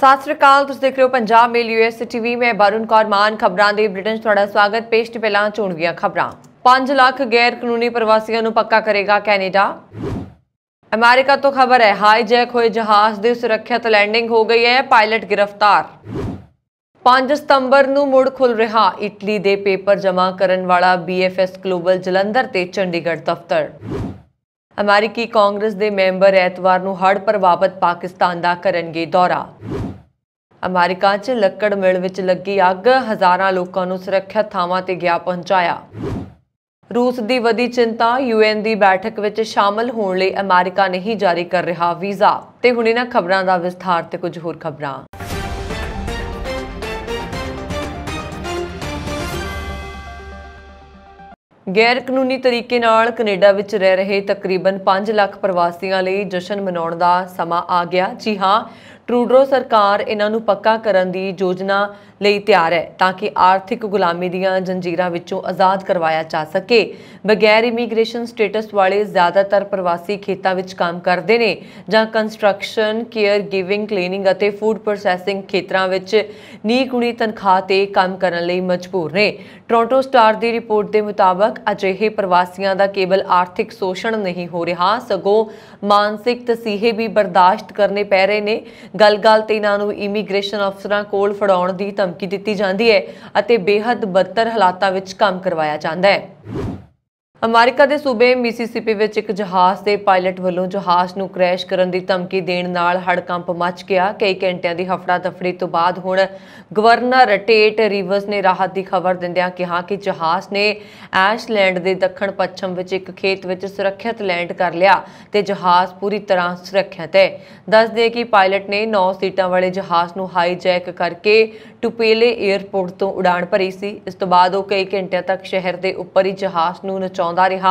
ਸਤਿ ਸ੍ਰੀ ਅਕਾਲ ਤੁਸੀਂ ਦੇਖ ਰਹੇ ਹੋ ਪੰਜਾਬ ਮੇਲ ਯੂਐਸ ਟੀਵੀ ਮੈਂ ਬਰੁਨ ਕੌਰ ਮਾਨ ਖਬਰਾਂ ਦੇ ਬ੍ਰਿਟਨ ਤੁਹਾਡਾ ਸਵਾਗਤ ਪੇਸ਼ ਤੇ ਪਹਿਲਾਂ ਗਿਆ ਖਬਰਾਂ 5 ਲੱਖ ਗੈਰ ਕਾਨੂੰਨੀ ਪ੍ਰਵਾਸੀਆਂ ਨੂੰ ਪੱਕਾ ਕਰੇਗਾ ਕੈਨੇਡਾ ਅਮਰੀਕਾ ਤੋਂ ਖਬਰ ਹੈ ਹਾਈਜੈਕ ਹੋਏ ਜਹਾਜ਼ ਦੀ ਸੁਰੱਖਿਅਤ ਲੈਂਡਿੰਗ ਹੋ ਗਈ ਹੈ ਪਾਇਲਟ ਗ੍ਰਿਫਤਾਰ 5 ਸਤੰਬਰ ਨੂੰ ਮੁੜ ਖੁੱਲ ਰਿਹਾ ਇਟਲੀ ਦੇ ਪੇਪਰ ਜਮ੍ਹਾਂ ਕਰਨ ਵਾਲਾ ਬੀਐਫਐਸ ਗਲੋਬਲ ਜਲੰਧਰ ਤੇ ਚੰਡੀਗੜ੍ਹ ਦਫ਼ਤਰ ਅਮਰੀਕੀ ਕਾਂਗਰਸ ਦੇ ਮੈਂਬਰ ਐਤਵਾਰ ਨੂੰ ਹੜ੍ਹ ਪ੍ਰਭਾਵਿਤ ਪਾਕਿਸਤਾਨ ਦਾ ਕਰਨਗੇ ਦੌਰਾ ਅਮਰੀਕਾ 'ਚ ਲੱਕੜ ਮਿਲ ਵਿੱਚ ਲੱਗੀ ਅੱਗ ਹਜ਼ਾਰਾਂ ਲੋਕਾਂ ਨੂੰ ਸੁਰੱਖਿਅਤ ਥਾਵਾਂ ਤੇ ਗਿਆ ਪਹੁੰਚਾਇਆ ਰੂਸ ਦੀ ਵਧੀ ਚਿੰਤਾ ਯੂਐਨ ਦੀ ਬੈਠਕ ਵਿੱਚ ਸ਼ਾਮਲ ਹੋਣ ਲਈ ਅਮਰੀਕਾ ਨਹੀਂ ਜਾਰੀ ਕਰ ਰਿਹਾ ਵੀਜ਼ਾ ਤੇ ਹੁਣ ਇਹਨਾਂ ਖਬਰਾਂ ਦਾ ਵਿਸਥਾਰ ਤੇ ਕੁਝ ਹੋਰ ਖਬਰਾਂ ਗੈਰ ਕਾਨੂੰਨੀ ਤਰੀਕੇ ਨਾਲ ਕੈਨੇਡਾ ਵਿੱਚ ਰਹਿ ਰਹੇ ਤਕਰੀਬਨ 5 ਲੱਖ ਪ੍ਰਵਾਸੀਆਂ ਲਈ ਜਸ਼ਨ ਮਨਾਉਣ ਦਾ ਸਮਾਂ ਆ ਗਿਆ ਜੀ ਹਾਂ ਟਰੂਡੋ ਸਰਕਾਰ ਇਹਨਾਂ ਨੂੰ ਪੱਕਾ ਕਰਨ ਦੀ ਯੋਜਨਾ ਲਈ ਤਿਆਰ ਹੈ ਤਾਂ ਕਿ ਆਰਥਿਕ ਗੁਲਾਮੀ ਦੀਆਂ ਜੰਜੀਰਾਂ ਵਿੱਚੋਂ ਆਜ਼ਾਦ ਕਰਵਾਇਆ ਜਾ ਸਕੇ ਬਗੈਰ ਇਮੀਗ੍ਰੇਸ਼ਨ ਸਟੇਟਸ ਵਾਲੇ ਜ਼ਿਆਦਾਤਰ ਪ੍ਰਵਾਸੀ ਖੇਤਾਂ ਵਿੱਚ ਕੰਮ ਕਰਦੇ ਨੇ ਜਾਂ ਕੰਸਟਰਕਸ਼ਨ ਕੇਅਰ ਗਿਵਿੰਗ ਕਲੀਨਿੰਗ ਅਤੇ ਫੂਡ ਪ੍ਰੋਸੈਸਿੰਗ ਖੇਤਰਾਂ ਵਿੱਚ ਨੀਕੁਣੀ ਤਨਖਾਹ ਤੇ ਕੰਮ ਕਰਨ ਲਈ ਮਜਬੂਰ ਨੇ ਟੋਰਾਂਟੋ ਸਟਾਰ ਦੀ ਰਿਪੋਰਟ ਦੇ ਮੁਤਾਬਕ ਅਜਿਹੇ ਪ੍ਰਵਾਸੀਆਂ ਦਾ ਕੇਵਲ ਆਰਥਿਕ ਸ਼ੋਸ਼ਣ ਨਹੀਂ ਹੋ ਰਿਹਾ ਸਗੋਂ ਮਾਨਸਿਕ ਤਸੀਹੇ ਵੀ ਬਰਦਾਸ਼ਤ ਕਰਨੇ ਪੈ ਰਹੇ ਨੇ ਗੱਲ-ਗੱਲ ਤੇ ਇਹਨਾਂ ਨੂੰ ਇਮੀਗ੍ਰੇਸ਼ਨ ਅਫਸਰਾਂ ਕੋਲ ਫੜਾਉਣ ਦੀ ਧਮਕੀ ਦਿੱਤੀ ਜਾਂਦੀ ਹੈ ਅਤੇ ਬੇहद ਬਦਤਰ ਹਾਲਾਤਾਂ ਵਿੱਚ ਕੰਮ ਕਰਵਾਇਆ ਜਾਂਦਾ ਹੈ ਅਮਰੀਕਾ ਦੇ ਸੂਬੇ ਮਿਸੀਸਿਪੀ ਵਿੱਚ ਇੱਕ ਜਹਾਜ਼ ਦੇ ਪਾਇਲਟ ਵੱਲੋਂ ਜਹਾਜ਼ ਨੂੰ ਕ੍ਰੈਸ਼ ਕਰਨ ਦੀ ਧਮਕੀ ਦੇਣ ਨਾਲ ਹੜਕੰਪ ਮਚ ਗਿਆ ਕਈ ਘੰਟਿਆਂ ਦੀ ਹਫੜਾ ਦਫੜੀ ਤੋਂ ਬਾਅਦ ਹੁਣ ਗਵਰਨਰ ਟੇਟ ਰਿਵਰਸ ਨੇ ਰਾਹਤ ਦੀ ਖਬਰ ਦਿੰਦਿਆਂ ਕਿਹਾ ਕਿ ਜਹਾਜ਼ ਨੇ ਐਸ਼ਲੈਂਡ ਦੇ ਦੱਖਣ ਪੱਛਮ ਵਿੱਚ ਇੱਕ ਖੇਤ ਵਿੱਚ ਸੁਰੱਖਿਅਤ ਲੈਂਡ ਕਰ ਲਿਆ ਤੇ ਜਹਾਜ਼ ਪੂਰੀ ਤਰ੍ਹਾਂ ਸੁਰੱਖਿਅਤ ਹੈ ਦੱਸ ਦੇ ਕਿ ਪਾਇਲਟ ਨੇ 9 ਸੀਟਾਂ ਵਾਲੇ ਜਹਾਜ਼ ਨੂੰ ਹਾਈਜੈਕ ਕਰਕੇ ਟੁਪੇਲੇ 에ਅਰਪੋਰਟ ਤੋਂ ਉਡਾਣ ਭਰੀ ਸੀ ਇਸ ਤੋਂ ਬਾਅਦ ਉਹ ਕਈ ਘੰਟਿਆਂ ਤੱਕ ਸ਼ਹਿਰ ਦੇ ਉੱਪਰ ਹੀ ਜਹਾਜ਼ ਨੂੰ ਨਚਾ ਚਲਾਉਂਦਾ ਰਿਹਾ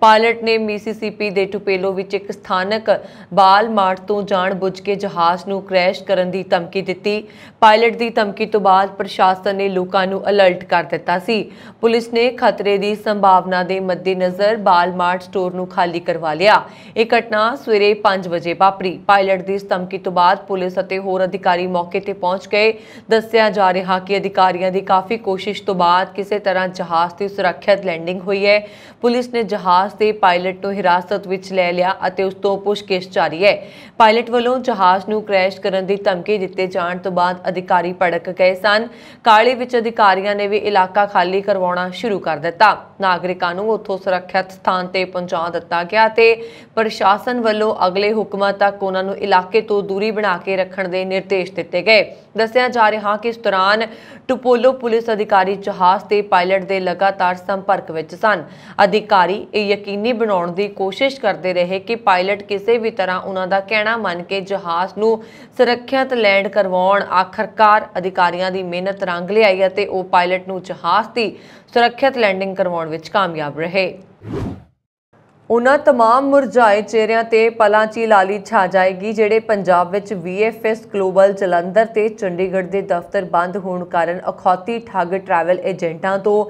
ਪਾਇਲਟ ਨੇ ਮੀਸੀਸੀਪੀ ਦੇ ਟੁਪੇਲੋ ਵਿੱਚ ਇੱਕ ਸਥਾਨਕ ਬਾਲ ਮਾਰਟ ਤੋਂ ਬੁੱਝ ਕੇ ਜਹਾਜ਼ ਨੂੰ ਕ੍ਰੈਸ਼ ਕਰਨ ਦੀ ਧਮਕੀ ਦਿੱਤੀ ਪਾਇਲਟ ਦੀ ਧਮਕੀ ਤੋਂ ਬਾਅਦ ਪ੍ਰਸ਼ਾਸਨ ਨੇ ਲੋਕਾਂ ਨੂੰ ਅਲਰਟ ਕਰ ਦਿੱਤਾ ਸੀ ਪੁਲਿਸ ਨੇ ਖਤਰੇ ਦੀ ਸੰਭਾਵਨਾ ਦੇ ਮੱਦੇਨਜ਼ਰ ਬਾਲ ਮਾਰਟ ਸਟੋਰ ਨੂੰ ਖਾਲੀ ਕਰਵਾ ਲਿਆ ਇਹ ਘਟਨਾ ਸਵੇਰੇ 5 ਵਜੇ ਵਾਪਰੀ ਪਾਇਲਟ ਦੀ ਧਮਕੀ ਤੋਂ ਬਾਅਦ ਪੁਲਿਸ ਅਤੇ ਹੋਰ ਅਧਿਕਾਰੀ ਮੌਕੇ ਤੇ ਪਹੁੰਚ ਗਏ ਦੱਸਿਆ ਜਾ ਰਿਹਾ ਕਿ ਅਧਿਕਾਰੀਆਂ ਦੀ ਕਾਫੀ ਕੋਸ਼ਿਸ਼ ਤੋਂ ਬਾਅਦ ਕਿਸੇ ਤਰ੍ਹਾਂ ਜਹਾਜ਼ ਦੀ ਸੁਰੱਖਿਅਤ ਲੈਂਡਿੰਗ ਹੋਈ ਹੈ ਪੁਲਿਸ ਨੇ ਜਹਾਜ਼ ਦੇ ਪਾਇਲਟ ਨੂੰ ਹਿਰਾਸਤ ਵਿੱਚ ਲੈ ਲਿਆ ਅਤੇ ਉਸ ਤੋਂ ਪੁੱਛਗਿੱਛ ਚਾਰੀ ਹੈ ਪਾਇਲਟ ਵੱਲੋਂ ਜਹਾਜ਼ ਨੂੰ ਕ੍ਰੈਸ਼ ਕਰਨ ਦੀ ਧਮਕੀ ਦਿੱਤੇ ਜਾਣ ਤੋਂ ਬਾਅਦ ਅਧਿਕਾਰੀ ਭੜਕ ਗਏ ਸਨ ਕਾਲੇ ਵਿੱਚ ਅਧਿਕਾਰੀਆਂ ਨੇ ਵੀ ਇਲਾਕਾ ਖਾਲੀ ਕਰਵਾਉਣਾ ਸ਼ੁਰੂ ਕਰ ਦਿੱਤਾ ਨਾਗਰਿਕਾਂ ਨੂੰ ਉੱਥੋਂ ਸੁਰੱਖਿਅਤ ਸਥਾਨ ਤੇ ਪਹੁੰਚਾ ਦਿੱਤਾ ਗਿਆ ਤੇ ਪ੍ਰਸ਼ਾਸਨ ਵੱਲੋਂ ਅਗਲੇ ਹੁਕਮਾਂ ਤੱਕ ਉਹਨਾਂ ਨੂੰ ਇਲਾਕੇ ਤੋਂ ਦੂਰੀ ਬਣਾ ਕੇ ਰੱਖਣ ਦੇ ਨਿਰਦੇਸ਼ ਦਿੱਤੇ ਗਏ ਦੱਸਿਆ ਜਾ ਰਿਹਾ ਕਿ ਇਸ ਦੌਰਾਨ ਟੁਪੋਲੋ ਪੁਲਿਸ ਅਧਿਕਾਰੀ ਜਹਾਜ਼ ਤੇ ਪਾਇਲਟ ਦੇ ਲਗਾਤਾਰ ਸੰਪਰਕ ਵਿੱਚ ਸਨ ਅਧਿਕਾਰੀ ਇਹ ਯਕੀਨੀ ਬਣਾਉਣ ਦੀ ਕੋਸ਼ਿਸ਼ ਕਰਦੇ ਰਹੇ ਕਿ ਪਾਇਲਟ ਕਿਸੇ ਵੀ ਤਰ੍ਹਾਂ ਉਹਨਾਂ ਦਾ ਕਹਿਣਾ ਮੰਨ ਕੇ ਜਹਾਜ਼ ਨੂੰ ਸੁਰੱਖਿਅਤ ਲੈਂਡ ਕਰਵਾਉਣ ਆਖਰਕਾਰ ਅਧਿਕਾਰੀਆਂ ਦੀ ਮਿਹਨਤ ਰੰਗ ਲਿਆਈ ਅਤੇ ਉਹ ਪਾਇਲਟ ਨੂੰ ਜਹਾਜ਼ ਦੀ ਸੁਰੱਖਿਅਤ ਲੈਂਡਿੰਗ ਕਰਵਾਉਣ ਵਿੱਚ ਕਾਮਯਾਬ ਰਹੇ ਉਹਨਾਂ तमाम ਮੁਰਝਾਏ ਚਿਹਰਿਆਂ ਤੇ ਪਲਾਂਚੀ ਲਾਲੀ ਛਾ ਜਾਏਗੀ ਜਿਹੜੇ ਪੰਜਾਬ ਵਿੱਚ VFS ਗਲੋਬਲ ਜਲੰਧਰ ਤੇ ਚੰਡੀਗੜ੍ਹ ਦੇ ਦਫ਼ਤਰ ਬੰਦ ਹੋਣ ਕਾਰਨ ਅਖੌਤੀ ਠੱਗ ਟਰੈਵਲ ਏਜੰਟਾਂ ਤੋਂ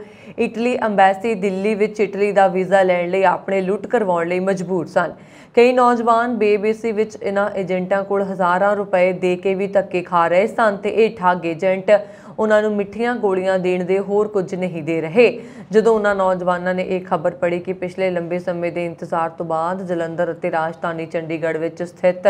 ਇਟਲੀ ਅੰਬੈਸੀ ਦਿੱਲੀ ਵਿੱਚ ਇਟਲੀ ਦਾ ਵੀਜ਼ਾ ਲੈਣ ਲਈ ਆਪਣੇ ਲੁੱਟ ਕਰਵਾਉਣ ਲਈ ਮਜਬੂਰ ਸਨ ਕਈ ਨੌਜਵਾਨ ਬੇਬੇਸੀ ਵਿੱਚ ਇਹਨਾਂ ਏਜੰਟਾਂ ਕੋਲ ਹਜ਼ਾਰਾਂ ਰੁਪਏ ਦੇ ਕੇ ਵੀ ਧੱਕੇ ਖਾ ਰਹੇ ਸਨ ਤੇ ਇਹ ਠੱਗ ਏਜੰਟ ਉਹਨਾਂ ਨੂੰ ਮਿੱਠੀਆਂ ਗੋਲੀਆਂ ਦੇਣ ਦੇ ਹੋਰ ਕੁਝ ਨਹੀਂ ਦੇ ਰਹੇ ਜਦੋਂ ਉਹਨਾਂ ਨੌਜਵਾਨਾਂ ਨੇ ਇਹ ਖਬਰ ਪੜ੍ਹੀ ਕਿ ਪਿਛਲੇ ਲੰਬੇ ਸਮੇਂ ਦੇ ਇੰਤਜ਼ਾਰ ਤੋਂ ਬਾਅਦ ਜਲੰਧਰ ਅਤੇ ਰਾਜਧਾਨੀ ਚੰਡੀਗੜ੍ਹ ਵਿੱਚ ਸਥਿਤ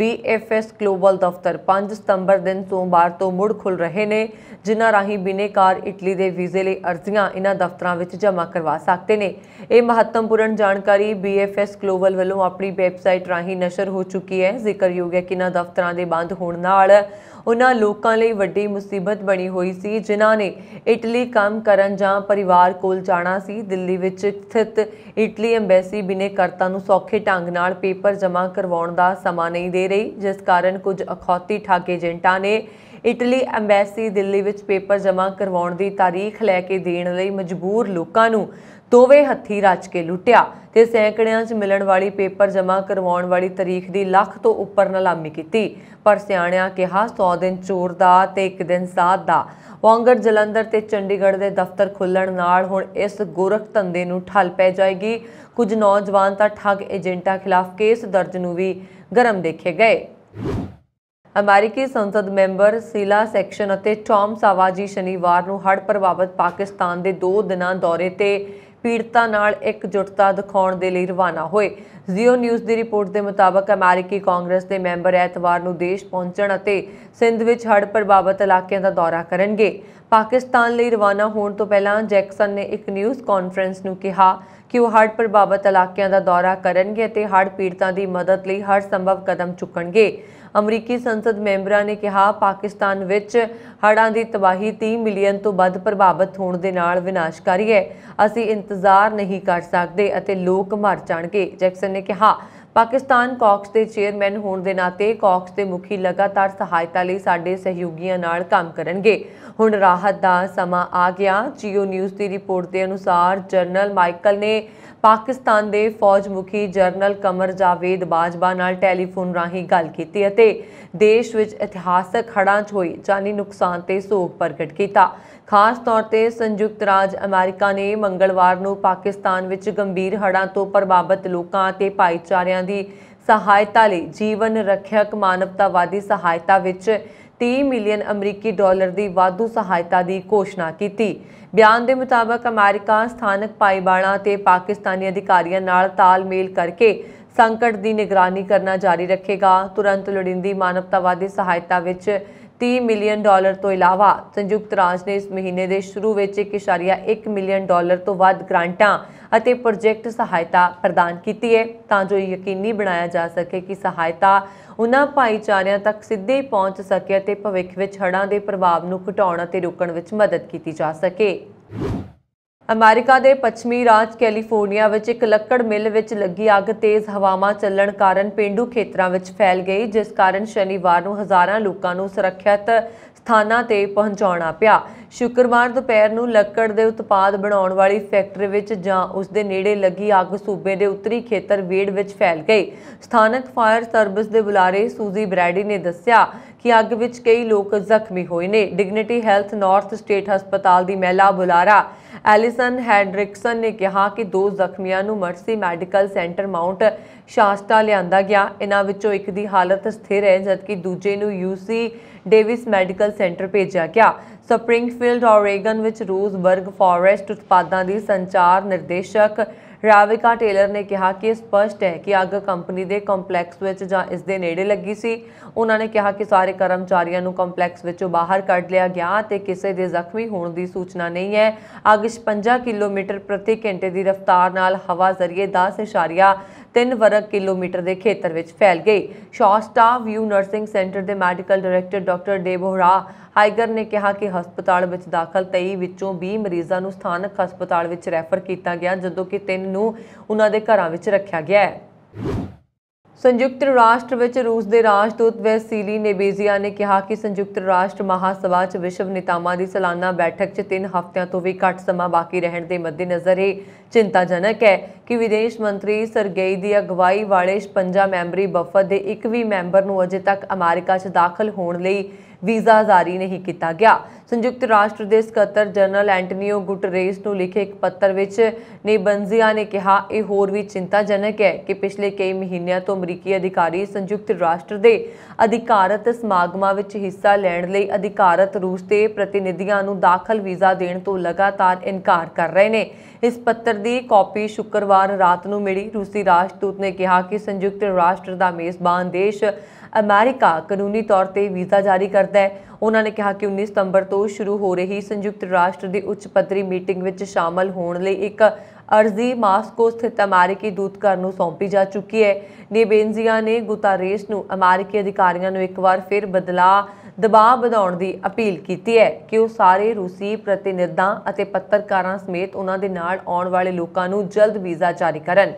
BFS ਗਲੋਬਲ ਦਫ਼ਤਰ 5 ਸਤੰਬਰ ਦਿਨ ਸੋਮਵਾਰ ਤੋਂ ਮੁੜ ਖੁੱਲ ਰਹੇ ਨੇ ਜਿਨ੍ਹਾਂ ਰਾਹੀਂ ਬਿਨੇਕਾਰ ਇਟਲੀ ਦੇ ਵੀਜ਼ੇ ਲਈ ਅਰਜ਼ੀਆਂ ਇਹਨਾਂ ਦਫ਼ਤਰਾਂ ਵਿੱਚ ਜਮ੍ਹਾਂ ਕਰਵਾ ਸਕਦੇ ਨੇ ਇਹ ਮਹੱਤਵਪੂਰਨ ਜਾਣਕਾਰੀ BFS ਗਲੋਬਲ ਵੱਲੋਂ ਆਪਣੀ ਵੈਬਸਾਈਟ ਰਾਹੀਂ ਨਸ਼ਰ ਹੋ ਚੁੱਕੀ ਹੈ ਜ਼ਿਕਰਯੋਗ ਹੈ ਕਿ ਇਹਨਾਂ ਦਫ਼ਤਰਾਂ ਦੇ ਬੰਦ ਹੋਣ ਨਾਲ ਉਹਨਾਂ ਲੋਕਾਂ ਲਈ ਵੱਡੀ ਮੁਸੀਬਤ ਬਣੀ ਹੋਈ ਸੀ ਜਿਨ੍ਹਾਂ ਨੇ ਇਟਲੀ ਕੰਮ ਕਰਨ ਜਾਂ ਪਰਿਵਾਰ ਕੋਲ ਜਾਣਾ ਸੀ ਦਿੱਲੀ ਵਿੱਚ ਸਥਿਤ ਇਟਲੀ ਐਮਬੈਸੀ ਕਰਤਾ ਨੂੰ ਸੌਖੇ ਢੰਗ ਨਾਲ ਪੇਪਰ ਜਮ੍ਹਾਂ ਕਰਵਾਉਣ ਦਾ ਸਮਾਂ ਨਹੀਂ ਦੇ ਰਹੀ ਜਿਸ ਕਾਰਨ ਕੁਝ ਅਖੌਤੀ ਠਾਕੇ ਏਜੰਟਾਂ ਨੇ ਇਟਲੀ ਐਮਬੈਸੀ ਦਿੱਲੀ ਵਿੱਚ ਪੇਪਰ ਜਮ੍ਹਾਂ ਕਰਵਾਉਣ ਦੀ ਤਾਰੀਖ ਲੈ ਕੇ ਦੇਣ ਲਈ ਮਜਬੂਰ ਲੋਕਾਂ ਨੂੰ ਦੋਵੇਂ ਹੱਥੀ ਰਚ ਕੇ ਲੁੱਟਿਆ ਤੇ ਸੈਂਕੜਿਆਂ 'ਚ ਮਿਲਣ ਵਾਲੀ ਪੇਪਰ ਜਮ੍ਹਾਂ ਕਰਵਾਉਣ ਵਾਲੀ ਤਾਰੀਖ ਦੀ ਲੱਖ ਤੋਂ ਉੱਪਰ ਨਿਲਾਮੀ ਕੀਤੀ ਪਰ ਸਿਆਣਿਆਂ ਕਿਹਾ 100 ਦਿਨ ਚੋਰ ਦਾ ਤੇ ਇੱਕ ਦਿਨ ਸਾਧ ਦਾ ਵਾਂਗਰ ਜਲੰਧਰ ਤੇ ਚੰਡੀਗੜ੍ਹ ਦੇ ਦਫ਼ਤਰ ਖੁੱਲਣ ਨਾਲ ਹੁਣ ਇਸ ਗੋਰਖ ਧੰਦੇ ਨੂੰ ਠੱਲ ਪੈ ਜਾਏਗੀ ਕੁਝ ਨੌਜਵਾਨ ਤਾਂ ਠੱਗ ਏਜੰਟਾਂ ਖਿਲਾਫ ਕੇਸ ਦਰਜ ਨੂੰ ਵੀ ਗਰਮ ਦੇਖੇ ਗਏ ਅਮਰੀਕੀ ਸੰਸਦ ਮੈਂਬਰ ਸੀਲਾ ਸੈਕਸ਼ਨ ਅਤੇ ਟੌਮ ਸਾਵਾਜੀ ਸ਼ਨੀਵਾਰ ਨੂੰ ਹੜ੍ਹ ਪ੍ਰਭਾਵਿਤ ਪਾਕਿਸਤਾਨ ਦੇ 2 ਦਿਨਾਂ ਦੌਰੇ ਤੇ ਪੀੜਤਾਂ ਨਾਲ ਇੱਕ ਜੁਟਤਾ ਦਿਖਾਉਣ ਦੇ ਲਈ ਰਵਾਨਾ ਹੋਏ ਜ਼ੀਓ ਨਿਊਜ਼ ਦੀ ਰਿਪੋਰਟ ਦੇ ਮੁਤਾਬਕ ਅਮਰੀਕੀ ਕਾਂਗਰਸ ਦੇ ਮੈਂਬਰ ਐਤਵਾਰ ਨੂੰ ਦੇਸ਼ ਪਹੁੰਚਣ ਅਤੇ ਸਿੰਧ ਵਿੱਚ ਹੜ੍ਹ ਪ੍ਰਭਾਵਿਤ ਇਲਾਕਿਆਂ ਦਾ ਦੌਰਾ ਕਰਨਗੇ ਪਾਕਿਸਤਾਨ ਲਈ ਰਵਾਨਾ ਹੋਣ ਤੋਂ ਪਹਿਲਾਂ ਜੈਕਸਨ ਨੇ ਇੱਕ ਨਿਊਜ਼ ਕਾਨਫਰੰਸ ਨੂੰ ਕਿਹਾ ਕਿ ਉਹ ਹੜ੍ਹ ਪ੍ਰਭਾਵਿਤ ਇਲਾਕਿਆਂ ਦਾ ਦੌਰਾ ਕਰਨਗੇ ਅਤੇ ਹੜ੍ਹ ਪੀੜਤਾਂ ਦੀ ਮਦਦ ਲਈ ਹਰ ਸੰਭਵ ਕਦਮ ਚੁੱਕਣਗੇ ਅਮਰੀਕੀ ਸੰਸਦ ਮੈਂਬਰਾਂ ਨੇ ਕਿਹਾ ਪਾਕਿਸਤਾਨ ਵਿੱਚ ਹੜ੍ਹਾਂ ਦੀ ਤਬਾਹੀ 30 ਮਿਲੀਅਨ ਤੋਂ ਵੱਧ ਪ੍ਰਭਾਵਿਤ ਹੋਣ ਦੇ ਨਾਲ ਵਿਨਾਸ਼ਕਾਰੀ ਹੈ ਅਸੀਂ ਇੰਤਜ਼ਾਰ ਨਹੀਂ ਕਰ ਸਕਦੇ ਅਤੇ ਲੋਕ ਮਰ ਜਾਣਗੇ ਜੈਕਸਨ ਨੇ ਕਿਹਾ ਪਾਕਿਸਤਾਨ ਕਾਕਸ ਦੇ ਚੇਅਰਮੈਨ ਹੋਣ ਦੇ ਨਾਤੇ ਕਾਕਸ ਦੇ ਮੁਖੀ ਲਗਾਤਾਰ ਸਹਾਇਤਾ ਲਈ ਸਾਡੇ ਸਹਿਯੋਗੀਆਂ ਨਾਲ ਕੰਮ ਕਰਨਗੇ ਹੁਣ ਰਾਹਤ ਦਾ ਸਮਾਂ ਆ ਗਿਆ ਜੀਓ ਨਿਊਜ਼ ਦੀ ਰਿਪੋਰਟ ਦੇ ਅਨੁਸਾਰ ਜਰਨਲ ਮਾਈਕਲ ਨੇ ਪਾਕਿਸਤਾਨ ਦੇ ਫੌਜ ਮੁਖੀ ਜਰਨਲ ਕਮਰ ਜਾਵੇਦ ਬਾਜਵਾ ਨਾਲ ਟੈਲੀਫੋਨ ਰਾਹੀਂ ਗੱਲ ਕੀਤੀ ਅਤੇ ਦੇਸ਼ ਵਿੱਚ ਇਤਿਹਾਸਕ ਹੜ੍ਹਾਂ 'ਚ ਹੋਈ ਜਾਨੀ ਨੁਕਸਾਨ ਤੇ ਸੋਗ ਪ੍ਰਗਟ ਕੀਤਾ ਖਾਸ ਤੌਰ ਤੇ ਸੰਯੁਕਤ ਰਾਜ ਅਮਰੀਕਾ ਨੇ ਮੰਗਲਵਾਰ ਨੂੰ ਪਾਕਿਸਤਾਨ ਵਿੱਚ ਗੰਭੀਰ ਹੜ੍ਹਾਂ ਤੋਂ ਪ੍ਰਭਾਵਿਤ ਲੋਕਾਂ ਅਤੇ ਭਾਈਚਾਰਿਆਂ ਦੀ ਸਹਾਇਤਾ ਲਈ ਜੀਵਨ ਰੱਖਿਅਕ ਮਾਨਵਤਾਵਾਦੀ ਸਹਾਇਤਾ ਵਿੱਚ 30 ਮਿਲੀਅਨ ਅਮਰੀਕੀ ਡਾਲਰ ਦੀ ਵਾਧੂ ਸਹਾਇਤਾ ਦੀ ਘੋਸ਼ਣਾ ਕੀਤੀ ਬਿਆਨ ਦੇ ਮੁਤਾਬਕ ਅਮਰੀਕਾ ਸਥਾਨਕ ਪਾਈਬਾਣਾ ਤੇ ਪਾਕਿਸਤਾਨੀ ਅਧਿਕਾਰੀਆਂ ਨਾਲ ਤਾਲਮੇਲ ਕਰਕੇ ਸੰਕਟ ਦੀ ਨਿਗਰਾਨੀ ਕਰਨਾ ਜਾਰੀ ਰੱਖੇਗਾ ਤੁਰੰਤ ਲੋੜੀਂਦੀ ਮਾਨਵਤਾਵਾਦੀ ਸਹਾਇਤਾ ਵਿੱਚ 30 ਮਿਲੀਅਨ ਡਾਲਰ ਤੋਂ ਇਲਾਵਾ ਸੰਯੁਕਤ ਰਾਜ ਨੇ ਇਸ ਮਹੀਨੇ ਦੇ ਸ਼ੁਰੂ ਵਿੱਚ 1.1 ਮਿਲੀਅਨ ਡਾਲਰ ਤੋਂ ਵੱਧ ਗ੍ਰਾਂਟਾਂ ਅਤੇ ਪ੍ਰੋਜੈਕਟ ਸਹਾਇਤਾ ਪ੍ਰਦਾਨ ਕੀਤੀ ਹੈ ਤਾਂ ਜੋ ਯਕੀਨੀ ਬਣਾਇਆ ਜਾ ਸਕੇ ਕਿ ਸਹਾਇਤਾ ਉਹਨਾਂ ਭਾਈਚਾਰਿਆਂ ਤੱਕ ਸਿੱਧੇ ਪਹੁੰਚ ਸਕੇ ਅਤੇ ਭਵਿੱਖ ਵਿੱਚ ਹੜ੍ਹਾਂ ਦੇ ਪ੍ਰਭਾਵ ਨੂੰ ਘਟਾਉਣ ਅਤੇ ਰੋਕਣ ਵਿੱਚ ਮਦਦ ਕੀਤੀ ਜਾ ਸਕੇ ਅਮਰੀਕਾ ਦੇ ਪੱਛਮੀ ਰਾਜ ਕੈਲੀਫੋਰਨੀਆ ਵਿੱਚ ਇੱਕ ਲੱਕੜ ਮਿੱਲ ਵਿੱਚ ਲੱਗੀ ਅੱਗ ਤੇਜ਼ ਹਵਾਵਾਂ ਚੱਲਣ ਕਾਰਨ ਪਿੰਡੂ ਖੇਤਰਾਂ ਵਿੱਚ ਫੈਲ ਗਈ ਜਿਸ ਕਾਰਨ ਸ਼ਨੀਵਾਰ ਨੂੰ ਹਜ਼ਾਰਾਂ ਲੋਕਾਂ ਨੂੰ ਸੁਰੱਖਿਅਤ ਸਥਾਨਾਂ ਤੇ ਪਹੁੰਚਾਉਣਾ ਪਿਆ ਸ਼ੁੱਕਰਵਾਰ ਦੁਪਹਿਰ ਨੂੰ ਲੱਕੜ ਦੇ ਉਤਪਾਦ ਬਣਾਉਣ ਵਾਲੀ ਫੈਕਟਰੀ ਵਿੱਚ ਜਾਂ ਉਸ ਦੇ ਨੇੜੇ ਲੱਗੀ ਅੱਗ ਸੂਬੇ ਦੇ ਉੱਤਰੀ ਖੇਤਰ ਵੇੜ ਵਿੱਚ ਫੈਲ ਗਈ ਸਥਾਨਕ ਫਾਇਰ ਸਰਵਿਸ ਦੇ ਬੁਲਾਰੇ ਸੂਜ਼ੀ ਬ੍ਰੈਡੀ ਨੇ ਦੱਸਿਆ ਕਿ ਅੱਗ ਵਿੱਚ ਕਈ ਲੋਕ ਜ਼ਖਮੀ ਹੋਏ ਨੇ ਡਿਗਨਿਟੀ ਹੈਲਥ ਨਾਰਥ ਸਟੇਟ ਹਸਪਤਾਲ ਦੀ ਮਹਿਲਾ ਬੁਲਾਰਾ ਐਲਿਸਨ ਹੈਡਰਿਕਸਨ ਨੇ ਕਿਹਾ ਕਿ ਦੋ ਜ਼ਖਮੀਆਂ ਨੂੰ Mercy medical centre Mount Shasta ਲਿਆਂਦਾ ਗਿਆ ਇਹਨਾਂ ਵਿੱਚੋਂ ਇੱਕ ਦੀ ਹਾਲਤ ਸਥਿਰ ਹੈ ਜਦਕਿ ਦੂਜੇ ਨੂੰ ਯੂਸੀ ਡੇਵਿਸ ਮੈਡੀਕਲ ਸੈਂਟਰ ਭੇਜਿਆ ਗਿਆ ਸਪ੍ਰਿੰਗਫੀਲਡ ਓਰੇਗਨ ਵਿੱਚ ਰੋਜ਼ਬਰਗ ਫੋਰੈਸਟ ਉਤਪਾਦਾਂ ਦੀ ਸੰਚਾਰ ਨਿਰਦੇਸ਼ਕ ਰਾਵਿਕਾ ਟੇਲਰ ਨੇ ਕਿਹਾ ਕਿ ਸਪਸ਼ਟ ਹੈ ਕਿ ਅੱਗ ਕੰਪਨੀ ਦੇ ਕੰਪਲੈਕਸ ਵਿੱਚ ਜਾਂ ਇਸ ਦੇ ਨੇੜੇ ਲੱਗੀ ਸੀ ਉਹਨਾਂ ਨੇ ਕਿਹਾ ਕਿ ਸਾਰੇ ਕਰਮਚਾਰੀਆਂ ਨੂੰ ਕੰਪਲੈਕਸ ਵਿੱਚੋਂ ਬਾਹਰ ਕੱਢ ਲਿਆ ਗਿਆ ਤੇ ਕਿਸੇ ਦੇ ਜ਼ਖਮੀ ਹੋਣ ਦੀ ਸੂਚਨਾ ਨਹੀਂ ਹੈ ਅੱਗ 56 ਕਿਲੋਮੀਟਰ ਪ੍ਰਤੀ ਘੰਟੇ ਦੀ ਰਫ਼ਤਾਰ ਨਾਲ ਹਵਾ ਜ਼ਰੀਏ 10.5 3 ਵਰਗ ਕਿਲੋਮੀਟਰ ਦੇ ਖੇਤਰ ਵਿੱਚ ਫੈਲ ਗਈ ਸ਼ੌਸਟਾ ਵਿਊ ਨਰਸਿੰਗ ਸੈਂਟਰ ਦੇ medical director doctor Deborah Higer ਨੇ ਕਿਹਾ ਕਿ ਹਸਪਤਾਲ ਵਿੱਚ ਦਾਖਲ 23 ਵਿੱਚੋਂ 20 ਮਰੀਜ਼ਾਂ ਨੂੰ ਸਥਾਨਕ ਹਸਪਤਾਲ ਵਿੱਚ ਰੈਫਰ ਕੀਤਾ ਗਿਆ ਜਦੋਂ ਕਿ 3 ਨੂੰ ਉਹਨਾਂ ਦੇ ਘਰਾਂ ਵਿੱਚ ਰੱਖਿਆ ਗਿਆ ਹੈ ਸੰਯੁਕਤ ਰਾਸ਼ਟਰ ਵਿੱਚ ਰੂਸ ਦੇ ਰਾਜਦੂਤ ਵੈਸੀਲੀ ਨੇਬੇਜ਼ੀਆ ਨੇ ਕਿਹਾ ਕਿ ਸੰਯੁਕਤ ਰਾਸ਼ਟਰ ਮਹਾਸਭਾ 'ਚ ਵਿਸ਼ਵ ਨੇਤਾਵਾਂ ਦੀ ਸਾਲਾਨਾ ਬੈਠਕ 'ਚ 3 ਹਫ਼ਤਿਆਂ ਤੋਂ ਵੀ ਘੱਟ ਸਮਾਂ ਬਾਕੀ ਰਹਿਣ ਦੇ ਮੱਦੇਨਜ਼ਰ ਇਹ ਚਿੰਤਾਜਨਕ ਹੈ ਕਿ ਵਿਦੇਸ਼ ਮੰਤਰੀ ਸਰਗੇਈ ਦੀ ਅਗਵਾਈ ਵਾਲੇ 56 ਮੈਂਬਰੀ ਵਫਦ ਦੇ ਇੱਕ ਵੀ ਮੈਂਬਰ ਨੂੰ ਅਜੇ ਤੱਕ ਅਮਰੀਕਾ 'ਚ ਦਾਖਲ ਹੋਣ ਲਈ ਵੀਜ਼ਾ ਜਾਰੀ ਨਹੀਂ ਕੀਤਾ ਗਿਆ ਸੰਯੁਕਤ ਰਾਸ਼ਟਰ ਦੇ ਸਕੱਤਰ ਜਨਰਲ ਐਂਟੋਨੀਓ ਗੁਟਰੇਸ ਨੂੰ ਲਿਖੇ ਇੱਕ ਪੱਤਰ ਵਿੱਚ ਨੇਬੰਜ਼ੀਆ ਨੇ ਕਿਹਾ ਇਹ ਹੋਰ ਵੀ ਚਿੰਤਾਜਨਕ ਹੈ ਕਿ ਪਿਛਲੇ ਕਈ ਮਹੀਨਿਆਂ ਤੋਂ ਅਮਰੀਕੀ ਅਧਿਕਾਰੀ ਸੰਯੁਕਤ ਰਾਸ਼ਟਰ ਦੇ ਅਧਿਕਾਰਤ ਸਮਾਗਮਾਂ ਵਿੱਚ ਹਿੱਸਾ ਲੈਣ ਲਈ ਅਧਿਕਾਰਤ ਰੂਸ ਦੇ ਪ੍ਰਤੀਨਿਧੀਆਂ ਨੂੰ ਦਾਖਲ ਵੀਜ਼ਾ ਦੇਣ ਤੋਂ ਲਗਾਤਾਰ ਇਨਕਾਰ ਕਰ ਰਹੇ ਨੇ ਇਸ ਪੱਤਰ ਦੀ ਕਾਪੀ ਸ਼ੁੱਕਰਵਾਰ ਰਾਤ ਨੂੰ ਮਿਲੀ ਰੂਸੀ ਰਾਸ਼ਟਰਦੂਤ ਨੇ ਕਿਹਾ ਕਿ ਸੰਯੁਕਤ ਰਾਸ਼ਟਰ ਦਾ ਮੇਜ਼ਬਾਨ ਦੇਸ਼ ਅਮਰੀਕਾ ਕਾਨੂੰਨੀ ਤੌਰ ਤੇ ਵੀਜ਼ਾ ਜਾਰੀ ਕਰਦਾ ਹੈ ਉਹਨਾਂ ਨੇ ਕਿਹਾ ਕਿ 19 ਸਤੰਬਰ ਤੋਂ ਸ਼ੁਰੂ ਹੋ ਰਹੀ ਸੰਯੁਕਤ ਰਾਸ਼ਟਰ ਦੀ ਉੱਚ ਪੱਧਰੀ ਮੀਟਿੰਗ ਵਿੱਚ ਸ਼ਾਮਲ ਹੋਣ ਲਈ ਇੱਕ ਅਰਜ਼ੀ ਮਾਸਕੋ ਸਥਿਤ ਅਮਰੀਕੀ ਦੂਤਘਰ ਨੂੰ ਸੌਂਪੀ ਜਾ ਚੁੱਕੀ ਹੈ ਨੇਬੇਂਜ਼ੀਆ ਨੇ ਗੁਤਾਰੇਸ ਨੂੰ ਅਮਰੀਕੀ ਅਧਿਕਾਰੀਆਂ ਨੂੰ ਇੱਕ ਵਾਰ ਫਿਰ ਬਦਲਾ ਦਬਾਅ ਵਧਾਉਣ ਦੀ ਅਪੀਲ ਕੀਤੀ ਹੈ ਕਿ ਉਹ ਸਾਰੇ ਰੂਸੀ ਪ੍ਰਤੀਨਿਧਾਂ ਅਤੇ ਪੱਤਰਕਾਰਾਂ ਸਮੇਤ ਉਹਨਾਂ ਦੇ ਨਾਲ ਆਉਣ ਵਾਲੇ ਲੋਕਾਂ ਨੂੰ ਜਲਦ ਵੀਜ਼ਾ ਜਾਰੀ ਕਰਨ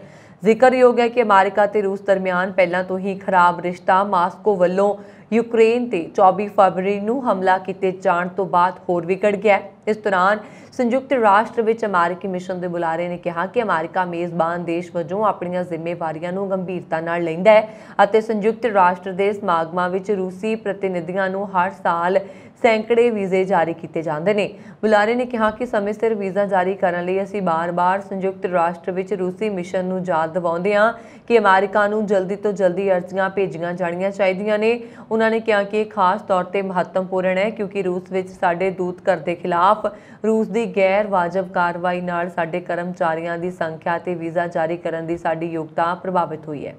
ਜ਼ਿਕਰਯੋਗ ਹੈ ਕਿ ਅਮਰੀਕਾ ਤੇ ਰੂਸ ਦਰਮਿਆਨ ਪਹਿਲਾਂ ਤੋਂ ਹੀ ਖਰਾਬ ਰਿਸ਼ਤਾ ਮਾਸਕੋ ਵੱਲੋਂ ਯੂਕਰੇਨ ਤੇ 24 ਫਰਵਰੀ ਨੂੰ ਹਮਲਾ ਕੀਤੇ ਜਾਣ ਤੋਂ ਬਾਅਦ ਹੋਰ ਵਿਗੜ ਗਿਆ ਹੈ ਇਸ ਦੌਰਾਨ ਸੰਯੁਕਤ ਰਾਸ਼ਟਰ ਵਿੱਚ ਅਮਰੀਕੀ ਮਿਸ਼ਨ ਦੇ ਬੁਲਾਰੇ ਨੇ ਕਿਹਾ ਕਿ ਅਮਰੀਕਾ ਮੇਜ਼ਬਾਨ ਦੇਸ਼ ਵਜੋਂ ਆਪਣੀਆਂ ਜ਼ਿੰਮੇਵਾਰੀਆਂ ਨੂੰ ਗੰਭੀਰਤਾ ਨਾਲ ਲੈਂਦਾ ਹੈ ਅਤੇ ਸੰਯੁਕਤ ਰਾਸ਼ਟਰ ਦੇ ਸਮਾਗਮਾਂ ਵਿੱਚ ਰੂਸੀ ਪ੍ਰਤੀਨਿਧੀਆਂ ਨੂੰ ਹਰ ਸਾਲ ਸੈਂਕੜੇ ਵੀਜ਼ੇ ਜਾਰੀ ਕੀਤੇ ਜਾਂਦੇ ਨੇ ਬੁਲਾਰੇ ਨੇ ਕਿਹਾ ਕਿ ਸਮੇਂ ਸਿਰ ਵੀਜ਼ਾ ਜਾਰੀ ਕਰਨ ਲਈ ਅਸੀਂ ਬਾਰ-ਬਾਰ ਸੰਯੁਕਤ ਰਾਸ਼ਟਰ ਵਿੱਚ ਰੂਸੀ ਮਿਸ਼ਨ ਨੂੰ ਯਾਦ ਦਿਵਾਉਂਦੇ ਹਾਂ ਕਿ ਅਮਰੀਕਾ ਨੂੰ ਜਲਦੀ ਤੋਂ ਜਲਦੀ ਅਰਜ਼ੀਆਂ ਭੇਜੀਆਂ ਜਾਣੀਆਂ ਚਾਹੀਦੀਆਂ ਨੇ ਉਹਨਾਂ ਨੇ ਕਿਹਾ ਕਿ ਇਹ ਖਾਸ ਤੌਰ ਤੇ ਮਹੱਤਵਪੂਰਨ ਹੈ ਕਿਉਂਕਿ ਰੂਸ ਵਿੱਚ ਸਾਡੇ ਦੂਤ ਦੇ ਖਿਲਾਫ ਖਿਲਾਫ ਰੂਸ ਦੀ ਗੈਰ ਵਾਜਬ ਕਾਰਵਾਈ ਨਾਲ ਸਾਡੇ ਕਰਮਚਾਰੀਆਂ ਦੀ ਸੰਖਿਆ ਤੇ ਵੀਜ਼ਾ ਜਾਰੀ ਕਰਨ ਦੀ ਸਾਡੀ ਯੋਗਤਾ ਪ੍ਰਭਾਵਿਤ ਹੋਈ ਹੈ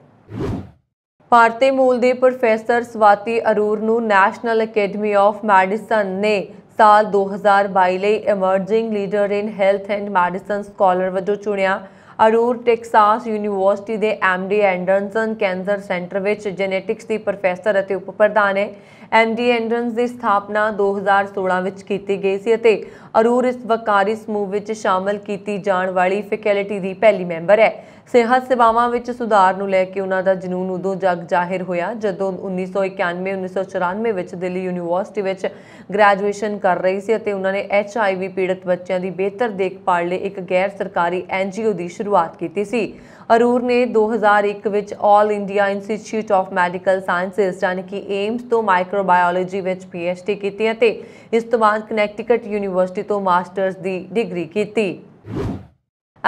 ਭਾਰਤੀ ਮੂਲ ਦੇ ਪ੍ਰੋਫੈਸਰ ਸਵਾਤੀ ਅਰੂਰ ਨੂੰ ਨੈਸ਼ਨਲ ਅਕੈਡਮੀ ਆਫ ਮੈਡੀਸਨ ਨੇ ਸਾਲ 2022 ਲਈ emerging leader in health and medicine scholar ਵਜੋਂ ਚੁਣਿਆ ਅਰੂਰ ਟੈਕਸਾਸ ਯੂਨੀਵਰਸਿਟੀ ਦੇ ਐਮਡੀ ਐਂਡਰਸਨ ਕੈਂਸਰ ਸੈਂਟਰ ਵਿੱਚ ਜੈਨੇਟਿਕਸ ਦੀ ਪ੍ਰੋਫੈਸਰ ਅਤੇ ਉਪ ਪ੍ਰਧਾਨ ਹੈ ਐਮਡੀ ਐਂਡਰਸਨ ਦੀ ਸਥਾਪਨਾ 2016 ਵਿੱਚ ਕੀਤੀ ਗਈ ਸੀ ਅਤੇ ਅਰੂਰ ਇਸ ਵਕਾਰੀ ਸਮੂਹ ਵਿੱਚ ਸ਼ਾਮਲ ਕੀਤੀ ਜਾਣ ਵਾਲੀ ਫੈਕਲਟੀ ਦੀ ਪਹਿਲੀ ਮੈਂਬਰ ਹੈ ਸਿਹਤ ਸੇਵਾਵਾਂ ਵਿੱਚ ਸੁਧਾਰ ਨੂੰ ਲੈ ਕੇ ਉਹਨਾਂ ਦਾ ਜਨੂਨ ਉਦੋਂ ਜਗ ਜ਼ਾਹਿਰ ਹੋਇਆ ਜਦੋਂ 1991-1994 ਵਿੱਚ ਦਿੱਲੀ ਯੂਨੀਵਰਸਿਟੀ ਵਿੱਚ ਗ੍ਰੈਜੂਏਸ਼ਨ ਕਰ ਰਹੀ ਸੀ ਅਤੇ ਉਹਨਾਂ ਨੇ ਐਚਆਈਵੀ ਪੀੜਤ ਬੱਚਿਆਂ ਦੀ ਬਿਹਤਰ ਦੇਖਭਾਲ ਲਈ ਇੱਕ ਗੈਰ ਸਰਕਾਰੀ ਐਨਜੀਓ ਦੀ ਸ਼ੁਰੂਆਤ ਕੀਤੀ ਸੀ ਅਰੂਰ ਨੇ 2001 ਵਿੱਚ 올 India institute of medical sciences ਯਾਨੀ ਕਿ ਏਮਸ ਤੋਂ ਮਾਈਕਰੋਬਾਇਓਲੋਜੀ ਵਿੱਚ ਪੀਐਚਡੀ ਕੀਤੀ ਅਤੇ ਇਸ ਤੋਂ ਬਾਅਦ ਕਨੈਕਟਿਕਟ ਯੂਨੀਵਰਸਿਟੀ ਤੋਂ ਮਾਸਟਰਸ ਦੀ ਡਿਗਰੀ ਕੀਤੀ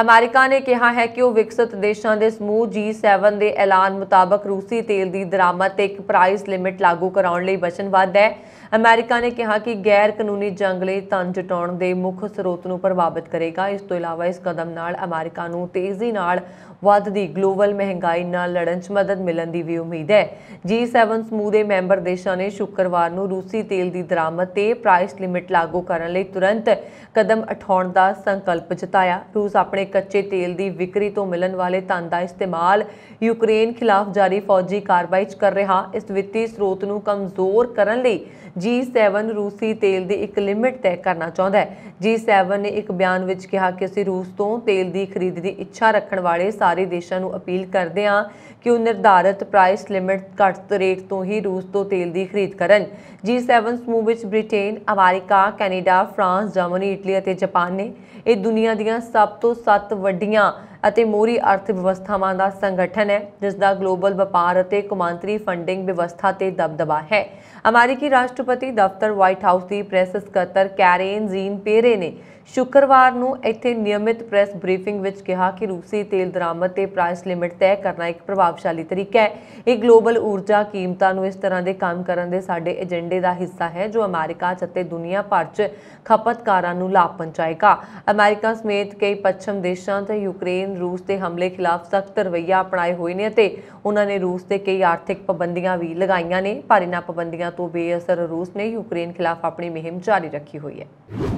ਅਮਰੀਕਾ ਨੇ ਕਿਹਾ ਹੈ ਕਿ ਉਹ ਵਿਕਸਿਤ ਦੇਸ਼ਾਂ ਦੇ ਸਮੂਹ G7 ਦੇ ਐਲਾਨ ਮੁਤਾਬਕ ਰੂਸੀ ਤੇਲ ਦੀ ਦਰਾਮਦ ਤੇ ਇੱਕ ਪ੍ਰਾਈਸ ਲਿਮਿਟ ਲਾਗੂ ਕਰਾਉਣ ਲਈ ਵਚਨਬੱਧ ਹੈ ਅਮਰੀਕਾ ਨੇ ਕਿਹਾ ਕਿ ਗੈਰ ਕਾਨੂੰਨੀ ਜੰਗ ਲਈ ਤਨ ਜਟਾਉਣ ਦੇ ਮੁੱਖ ਸਰੋਤ ਨੂੰ ਪ੍ਰਭਾਵਿਤ ਕਰੇਗਾ ਇਸ ਤੋਂ ਇਲਾਵਾ ਇਸ ਕਦਮ ਨਾਲ ਅਮਰੀਕਾ ਨੂੰ ਤੇਜ਼ੀ ਨਾਲ ਵੱਧਦੀ ਗਲੋਬਲ ਮਹਿੰਗਾਈ ਨਾਲ ਲੜਨ 'ਚ ਮਦਦ ਮਿਲਣ ਦੀ ਵੀ ਉਮੀਦ ਹੈ G7 ਸਮੂਹ ਦੇ ਮੈਂਬਰ ਦੇਸ਼ਾਂ ਨੇ ਸ਼ੁੱਕਰਵਾਰ ਨੂੰ ਰੂਸੀ ਤੇਲ ਦੀ ਦਰਾਮਦ ਤੇ ਪ੍ਰਾਈਸ ਲਿਮਿਟ ਲਾਗੂ ਕਰਨ ਲਈ ਤੁਰੰਤ ਕਦਮ ਉਠਾਉਣ ਦਾ ਸੰਕਲਪ ਜਤਾਇਆ ਰੂਸ ਆਪਣੇ ਕੱਚੇ ਤੇਲ ਦੀ ਵਿਕਰੀ ਤੋਂ ਮਿਲਣ ਵਾਲੇ ਧਨ ਦਾ ਇਸਤੇਮਾਲ ਯੂਕਰੇਨ ਖਿਲਾਫ ਜਾਰੀ ਫੌਜੀ ਕਾਰਵਾਈ 'ਚ ਕਰ ਰਿਹਾ ਇਸ ਵਿੱਤੀ ਸਰੋਤ ਨੂੰ ਕਮਜ਼ੋਰ ਕਰਨ ਲਈ G7 ਰੂਸੀ ਤੇਲ ਦੀ ਇੱਕ ਲਿਮਿਟ ਤੈਅ ਕਰਨਾ ਚਾਹੁੰਦਾ ਹੈ G7 ਨੇ ਇੱਕ ਬਿਆਨ ਵਿੱਚ ਕਿਹਾ ਕਿ ਅਸੀਂ ਰੂਸ ਤੋਂ ਤੇਲ ਦੀ ਖਰੀਦ ਦੀ ਇੱਛਾ ਰੱਖਣ ਵਾਲੇ ਸਾਰੇ ਦੇਸ਼ਾਂ ਨੂੰ ਅਪੀਲ ਕਰਦੇ ਹਾਂ ਕਿ ਉਹ ਨਿਰਧਾਰਿਤ ਪ੍ਰਾਈਸ ਲਿਮਿਟ ਘੱਟ ਰੇਟ ਤੋਂ ਹੀ ਰੂਸ ਤੋਂ ਤੇਲ ਦੀ ਖਰੀਦ ਕਰਨ G7 ਸਮੂਹ ਵਿੱਚ ਬ੍ਰਿਟੇਨ ਅਮਰੀਕਾ ਕੈਨੇਡਾ ਫਰਾਂਸ ਜਰਮਨੀ ਇਟਲੀ ਅਤੇ ਜਾਪਾਨ ਨੇ ਇਹ ਦੁਨੀਆ ਦੀਆਂ ਸਭ ਤੋਂ ਸੱਤ ਵੱਡੀਆਂ ਅਤੇ ਮੋਰੀ ਅਰਥ ਵਿਵਸਥਾਵਾਂ ਦਾ ਸੰਗਠਨ ਹੈ ਜਿਸ ਦਾ ਗਲੋਬਲ ਵਪਾਰ ਅਤੇ ਕੌਮਾਂਤਰੀ ਫੰਡਿੰਗ ਵਿਵਸਥਾ ਤੇ ਦਬਦਬਾ ਹੈ ਅਮਰੀਕੀ ਰਾਸ਼ਟਰਪਤੀ ਦਫ਼ਤਰ ਵਾਈਟ ਹਾਊਸ ਦੀ ਪ੍ਰੈਸ ਸਕੱਤਰ ਕੈਰੇਨ ਜ਼ੀਨ ਪੇਰੇ ਨੇ ਸ਼ੁੱਕਰਵਾਰ ਨੂੰ ਇੱਥੇ ਨਿਯਮਿਤ ਪ੍ਰੈਸ ਬਰੀਫਿੰਗ ਵਿੱਚ ਕਿਹਾ ਕਿ ਰੂਸੀ ਤੇਲ ਦਰਾਮਦ ਤੇ ਪ੍ਰਾਈਸ ਲਿਮਿਟ ਤੈਅ ਕਰਨਾ ਇੱਕ ਪ੍ਰਭਾਵਸ਼ਾਲੀ ਤਰੀਕਾ ਹੈ ਇਹ ਗਲੋਬਲ ਊਰਜਾ ਕੀਮਤਾਂ ਨੂੰ ਇਸ ਤਰ੍ਹਾਂ ਦੇ ਕੰਮ ਕਰਨ ਦੇ ਸਾਡੇ ਏਜੰਡੇ ਦਾ ਹਿੱਸਾ ਹੈ ਜੋ ਅਮਰੀਕਾ ਅਤੇ ਦੁਨੀਆ ਭਰ 'ਚ ਖਪਤਕਾਰਾਂ ਨੂੰ ਲਾਭ ਪਹੁੰਚਾਏਗਾ ਅਮਰੀਕਾ ਸਮੇਤ ਕਈ ਪੱਛਮ ਦੇਸ਼ਾਂ ਤੇ ਯੂਕਰੇਨ ਰੂਸ ਦੇ ਹਮਲੇ ਖਿਲਾਫ ਸਖਤ ਰਵਈਆ ਅਪਣਾਏ ਹੋਏ ਨੇ ਅਤੇ ਉਹਨਾਂ ਨੇ ਰੂਸ ਤੇ ਕਈ ਆਰਥਿਕ ਪਾਬੰਦੀਆਂ ਵੀ ਲਗਾਈਆਂ ਨੇ ਪਰ ਇਹਨਾਂ ਪਾਬੰਦੀਆਂ ਤੋਂ ਬੇਅਸਰ ਰੂਸ ਨੇ ਯੂਕਰੇਨ ਖਿਲਾਫ ਆਪਣੀ ਮਿਹਮ ਜਾਰੀ ਰੱਖੀ ਹੋਈ ਹੈ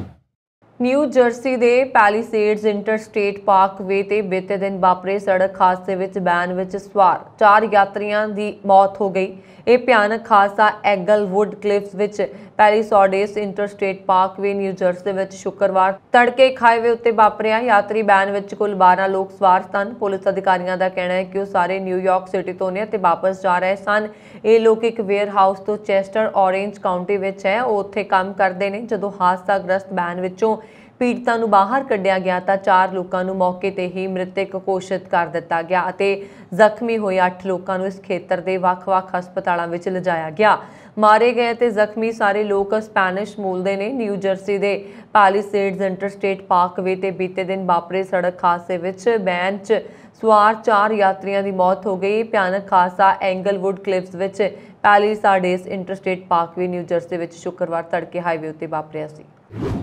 ਨਿਊ ਜਰਸੀ ਦੇ ਪੈਲੀਸੇਡਸ ਇੰਟਰਸਟੇਟ ਪਾਰਕਵੇ ਤੇ ਬੀਤੇ ਦਿਨ ਵਾਪਰੇ ਸੜਕ ਹਾਦਸੇ ਵਿੱਚ ਬੈਨ ਵਿੱਚ ਸਵਾਰ ਚਾਰ ਯਾਤਰੀਆਂ ਦੀ ਮੌਤ ਹੋ ਗਈ ਇਹ ਭਿਆਨਕ ਖਾਸਾ ਐਗਲਵੁੱਡ ਕਲਿਫਸ ਵਿੱਚ Palisades Interstate Parkway New Jersey ਵਿੱਚ ਸ਼ੁੱਕਰਵਾਰ ਤੜਕੇ ਖਾਈਵੇ ਉੱਤੇ ਵਾਪਰਿਆ ਯਾਤਰੀ ਬੈਨ ਵਿੱਚ ਕੁੱਲ 12 ਲੋਕ ਸਵਾਰ ਸਨ ਪੁਲਿਸ ਅਧਿਕਾਰੀਆਂ ਦਾ ਕਹਿਣਾ ਹੈ ਕਿ ਉਹ ਸਾਰੇ ਨਿਊਯਾਰਕ ਸਿਟੀ ਤੋਂ ਨੇ ਅਤੇ ਵਾਪਸ ਜਾ ਰਹੇ ਸਨ ਇਹ ਲੋਕ ਇੱਕ ਵੇਅਰ ਹਾਊਸ ਤੋਂ ਚੈਸਟਰ ਔਰੇਂਜ ਕਾਉਂਟੀ ਵਿੱਚ ਹੈ ਉਹ ਉੱਥੇ ਕੰਮ ਕਰਦੇ ਨੇ ਜਦੋਂ ਹਾਦਸਾ ਗ੍ਰਸਤ ਬੈਨ ਵਿੱਚੋਂ ਪੀੜਤਾਂ ਨੂੰ ਬਾਹਰ ਕੱਢਿਆ ਗਿਆ ਤਾਂ ਚਾਰ ਲੋਕਾਂ ਨੂੰ ਮੌਕੇ ਤੇ ਹੀ ਮ੍ਰਿਤਕ ਘੋਸ਼ਿਤ ਕਰ ਦਿੱਤਾ ਗਿਆ ਅਤੇ ਜ਼ਖਮੀ ਹੋਏ 8 ਲੋਕਾਂ ਨੂੰ ਇਸ ਖੇਤਰ ਦੇ ਵੱਖ-ਵੱਖ ਹਸਪਤਾਲਾਂ ਵਿੱਚ ਲਿਜਾਇਆ ਗਿਆ ਮਾਰੇ ਗਏ ਤੇ ਜ਼ਖਮੀ ਸਾਰੇ ਲੋਕ ਸਪੈਨਿਸ਼ ਮੂਲ ਦੇ ਨੇ ਨਿਊ ਜਰਸੀ ਦੇ ਪਾਲੀਸੇਡਸ ਇੰਟਰਸਟੇਟ ਪਾਰਕਵੇ ਤੇ ਬੀਤੇ ਦਿਨ ਵਾਪਰੇ ਸੜਕ ਹਾਦਸੇ ਵਿੱਚ ਬੈਂਚ ਸਵਾਰ ਚਾਰ ਯਾਤਰੀਆਂ ਦੀ ਮੌਤ ਹੋ ਗਈ ਭਿਆਨਕ ਹਾਦਸਾ ਐਂਗਲਵੁੱਡ ਕਲਿਫਸ ਵਿੱਚ Palisades Interstate Parkway New Jersey ਵਿੱਚ ਸ਼ੁੱਕਰਵਾਰ ਤੜਕੇ ਹਾਈਵੇ ਉੱਤੇ ਵਾਪਰਿਆ ਸੀ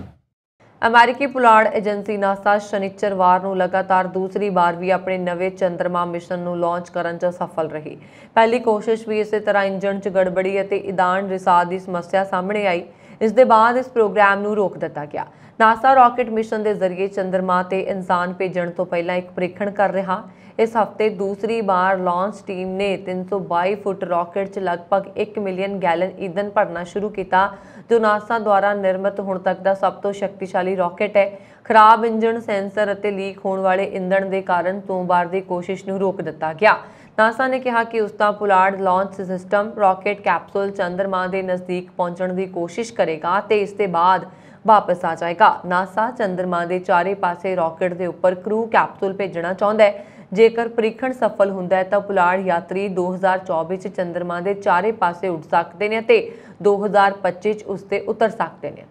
ਅਮਰੀਕੀ ਪੁਲਾੜ ਏਜੰਸੀ ਨਾਸਾ ਸ਼ਨੀਚਰਵਾਰ ਨੂੰ ਲਗਾਤਾਰ ਦੂਸਰੀ ਵਾਰ ਵੀ ਆਪਣੇ ਨਵੇਂ ਚੰਦਰਮਾ ਮਿਸ਼ਨ ਨੂੰ ਲਾਂਚ ਕਰਨ 'ਚ ਸਫਲ ਰਹੀ ਪਹਿਲੀ ਕੋਸ਼ਿਸ਼ ਵੀ ਇਸੇ ਤਰ੍ਹਾਂ ਇੰਜਣ 'ਚ ਗੜਬੜੀ ਅਤੇ ਇਦਾਨ ਰਿਸਾਦ ਦੀ ਸਮੱਸਿਆ ਸਾਹਮਣੇ ਆਈ ਇਸ ਦੇ ਬਾਅਦ ਇਸ ਪ੍ਰੋਗਰਾਮ ਨੂੰ ਰੋਕ ਦਿੱਤਾ ਗਿਆ ਨਾਸਾ ਰਾਕਟ ਮਿਸ਼ਨ ਦੇ ਜ਼ਰੀਏ ਚੰਦਰਮਾ ਤੇ ਇਨਸਾਨ ਭੇਜਣ ਤੋਂ ਪਹਿਲਾਂ ਇੱਕ ਪ੍ਰੀਖਣ ਕਰ ਰਿਹਾ ਇਸ ਹਫਤੇ ਦੂਸਰੀ ਵਾਰ ਲਾਂਚ ਟੀਮ ਨੇ 322 ਫੁੱਟ ਰਾਕਟ 'ਚ ਲਗਭਗ 1 ਮਿਲੀਅਨ ਗੈਲਨ ਈਂਧਨ ਭਰਨਾ ਸ਼ੁਰੂ ਕੀਤਾ ਜੋ ਨਾਸਾ ਦੁਆਰਾ ਨਿਰਮਿਤ ਹੁਣ ਤੱਕ ਦਾ ਸਭ ਤੋਂ ਸ਼ਕਤੀਸ਼ਾਲੀ ਰਾਕਟ ਹੈ ਖਰਾਬ ਇੰਜਣ ਸੈਂਸਰ ਅਤੇ ਲੀਕ ਹੋਣ ਵਾਲੇ ਈਂਧਣ ਦੇ ਕਾਰਨ ਸੋਮਵਾਰ ਦੀ ਕੋਸ਼ਿਸ਼ ਨੂੰ ਰੋਕ ਦਿੱਤਾ ਗਿਆ ਨਾਸਾ ਨੇ ਕਿਹਾ ਕਿ ਉਸ ਦਾ ਪੁਲਾੜ ਲਾਂਚ ਸਿਸਟਮ ਰਾਕੇਟ ਕੈਪਸੂਲ ਚੰਦਰਮਾ ਦੇ ਨਜ਼ਦੀਕ ਪਹੁੰਚਣ ਦੀ ਕੋਸ਼ਿਸ਼ ਕਰੇਗਾ ਤੇ ਇਸ ਦੇ ਬਾਅਦ ਵਾਪਸ ਆ ਜਾਏਗਾ ਨਾਸਾ ਚੰਦਰਮਾ ਦੇ ਚਾਰੇ ਪਾਸੇ ਰਾਕੇਟ ਦੇ ਉੱਪਰ ਕਰੂ ਕੈਪਸੂਲ ਭੇਜਣਾ ਚਾਹੁੰਦਾ ਹੈ ਜੇਕਰ ਪ੍ਰੀਖਣ ਸਫਲ ਹੁੰਦਾ ਹੈ ਤਾਂ ਪੁਲਾੜ ਯਾਤਰੀ 2024 ਵਿੱਚ ਚੰਦਰਮਾ ਦੇ ਚਾਰੇ ਪਾਸੇ ਉੱਡ ਸਕਦੇ ਨੇ ਅਤੇ 2025 ਵਿੱਚ ਉਸ ਤੇ ਉਤਰ ਸਕਦੇ ਨੇ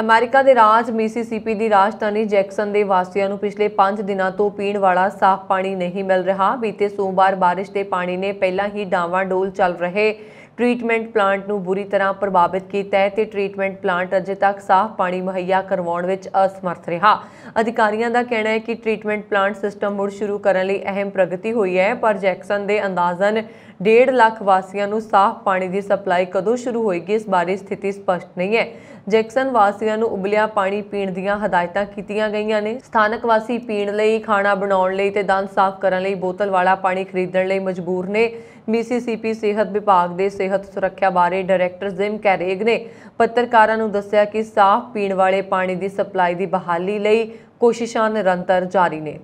ਅਮਰੀਕਾ ਦੇ ਰਾਜ ਮਿਸੀਸੀਪੀ ਦੀ ਰਾਜਧਾਨੀ ਜੈਕਸਨ ਦੇ ਵਾਸੀਆਂ ਨੂੰ ਪਿਛਲੇ 5 ਦਿਨਾਂ ਤੋਂ ਪੀਣ ਵਾਲਾ ਸਾਫ਼ ਪਾਣੀ ਨਹੀਂ ਮਿਲ ਰਿਹਾ ਬੀਤੇ ਸੋਮਵਾਰ بارش ਦੇ ਪਾਣੀ ਨੇ ਪਹਿਲਾਂ ਹੀ ਡੋਲ ਚੱਲ ਰਹੇ ਟ੍ਰੀਟਮੈਂਟ ਪਲਾਂਟ ਨੂੰ ਬੁਰੀ ਤਰ੍ਹਾਂ ਪ੍ਰਭਾਵਿਤ ਕੀਤਾ ਹੈ ਤੇ ਟ੍ਰੀਟਮੈਂਟ ਪਲਾਂਟ ਅਜੇ ਤੱਕ ਸਾਫ਼ ਪਾਣੀ ਮੁਹੱਈਆ ਕਰਵਾਉਣ ਵਿੱਚ ਅਸਮਰਥ ਰਿਹਾ ਅਧਿਕਾਰੀਆਂ ਦਾ ਕਹਿਣਾ ਹੈ ਕਿ ਟ੍ਰੀਟਮੈਂਟ ਪਲਾਂਟ ਸਿਸਟਮ ਮੁੜ ਸ਼ੁਰੂ ਕਰਨ ਲਈ ਅਹਿਮ ਪ੍ਰਗਤੀ ਹੋਈ ਹੈ ਪਰ ਜੈਕਸਨ ਦੇ ਅੰਦਾਜ਼ਨ 1.5 ਲੱਖ ਵਾਸੀਆਂ ਨੂੰ ਸਾਫ਼ ਪਾਣੀ ਦੀ ਸਪਲਾਈ ਕਦੋਂ ਸ਼ੁਰੂ ਹੋਏਗੀ ਇਸ ਬਾਰੇ ਸਥਿਤੀ ਸਪਸ਼ਟ ਨਹੀਂ ਹੈ ਜੈਕਸਨ ਵਾਸੀਆਂ ਨੂੰ ਉਬਲਿਆ ਪਾਣੀ ਪੀਣ ਦੀਆਂ ਹਦਾਇਤਾਂ ਕੀਤੀਆਂ ਗਈਆਂ ਨੇ ਸਥਾਨਕ ਵਾਸੀ ਪੀਣ ਲਈ ਖਾਣਾ ਬਣਾਉਣ ਲਈ ਤੇ ਦੰਦ ਸਾਫ਼ ਕਰਨ ਲਈ ਬੋਤਲ ਵਾਲਾ ਪਾਣੀ ਖਰੀਦਣ ਲਈ ਮਜਬੂਰ ਨੇ ਮੀਸੀਸੀਪੀ ਸਿਹਤ ਵਿਭਾਗ ਦੇ ਸਿਹਤ ਸੁਰੱਖਿਆ ਬਾਰੇ ਡਾਇਰੈਕਟਰ ਜਿਮ ਕੈਰੇਗ ਨੇ ਪੱਤਰਕਾਰਾਂ ਨੂੰ ਦੱਸਿਆ ਕਿ ਸਾਫ਼ ਪੀਣ ਵਾਲੇ ਪਾਣੀ ਦੀ ਸਪਲਾਈ ਦੀ ਬਹਾਲੀ ਲਈ ਕੋਸ਼ਿਸ਼ਾਂ ਨਿਰੰਤਰ ਜਾਰੀ ਨੇ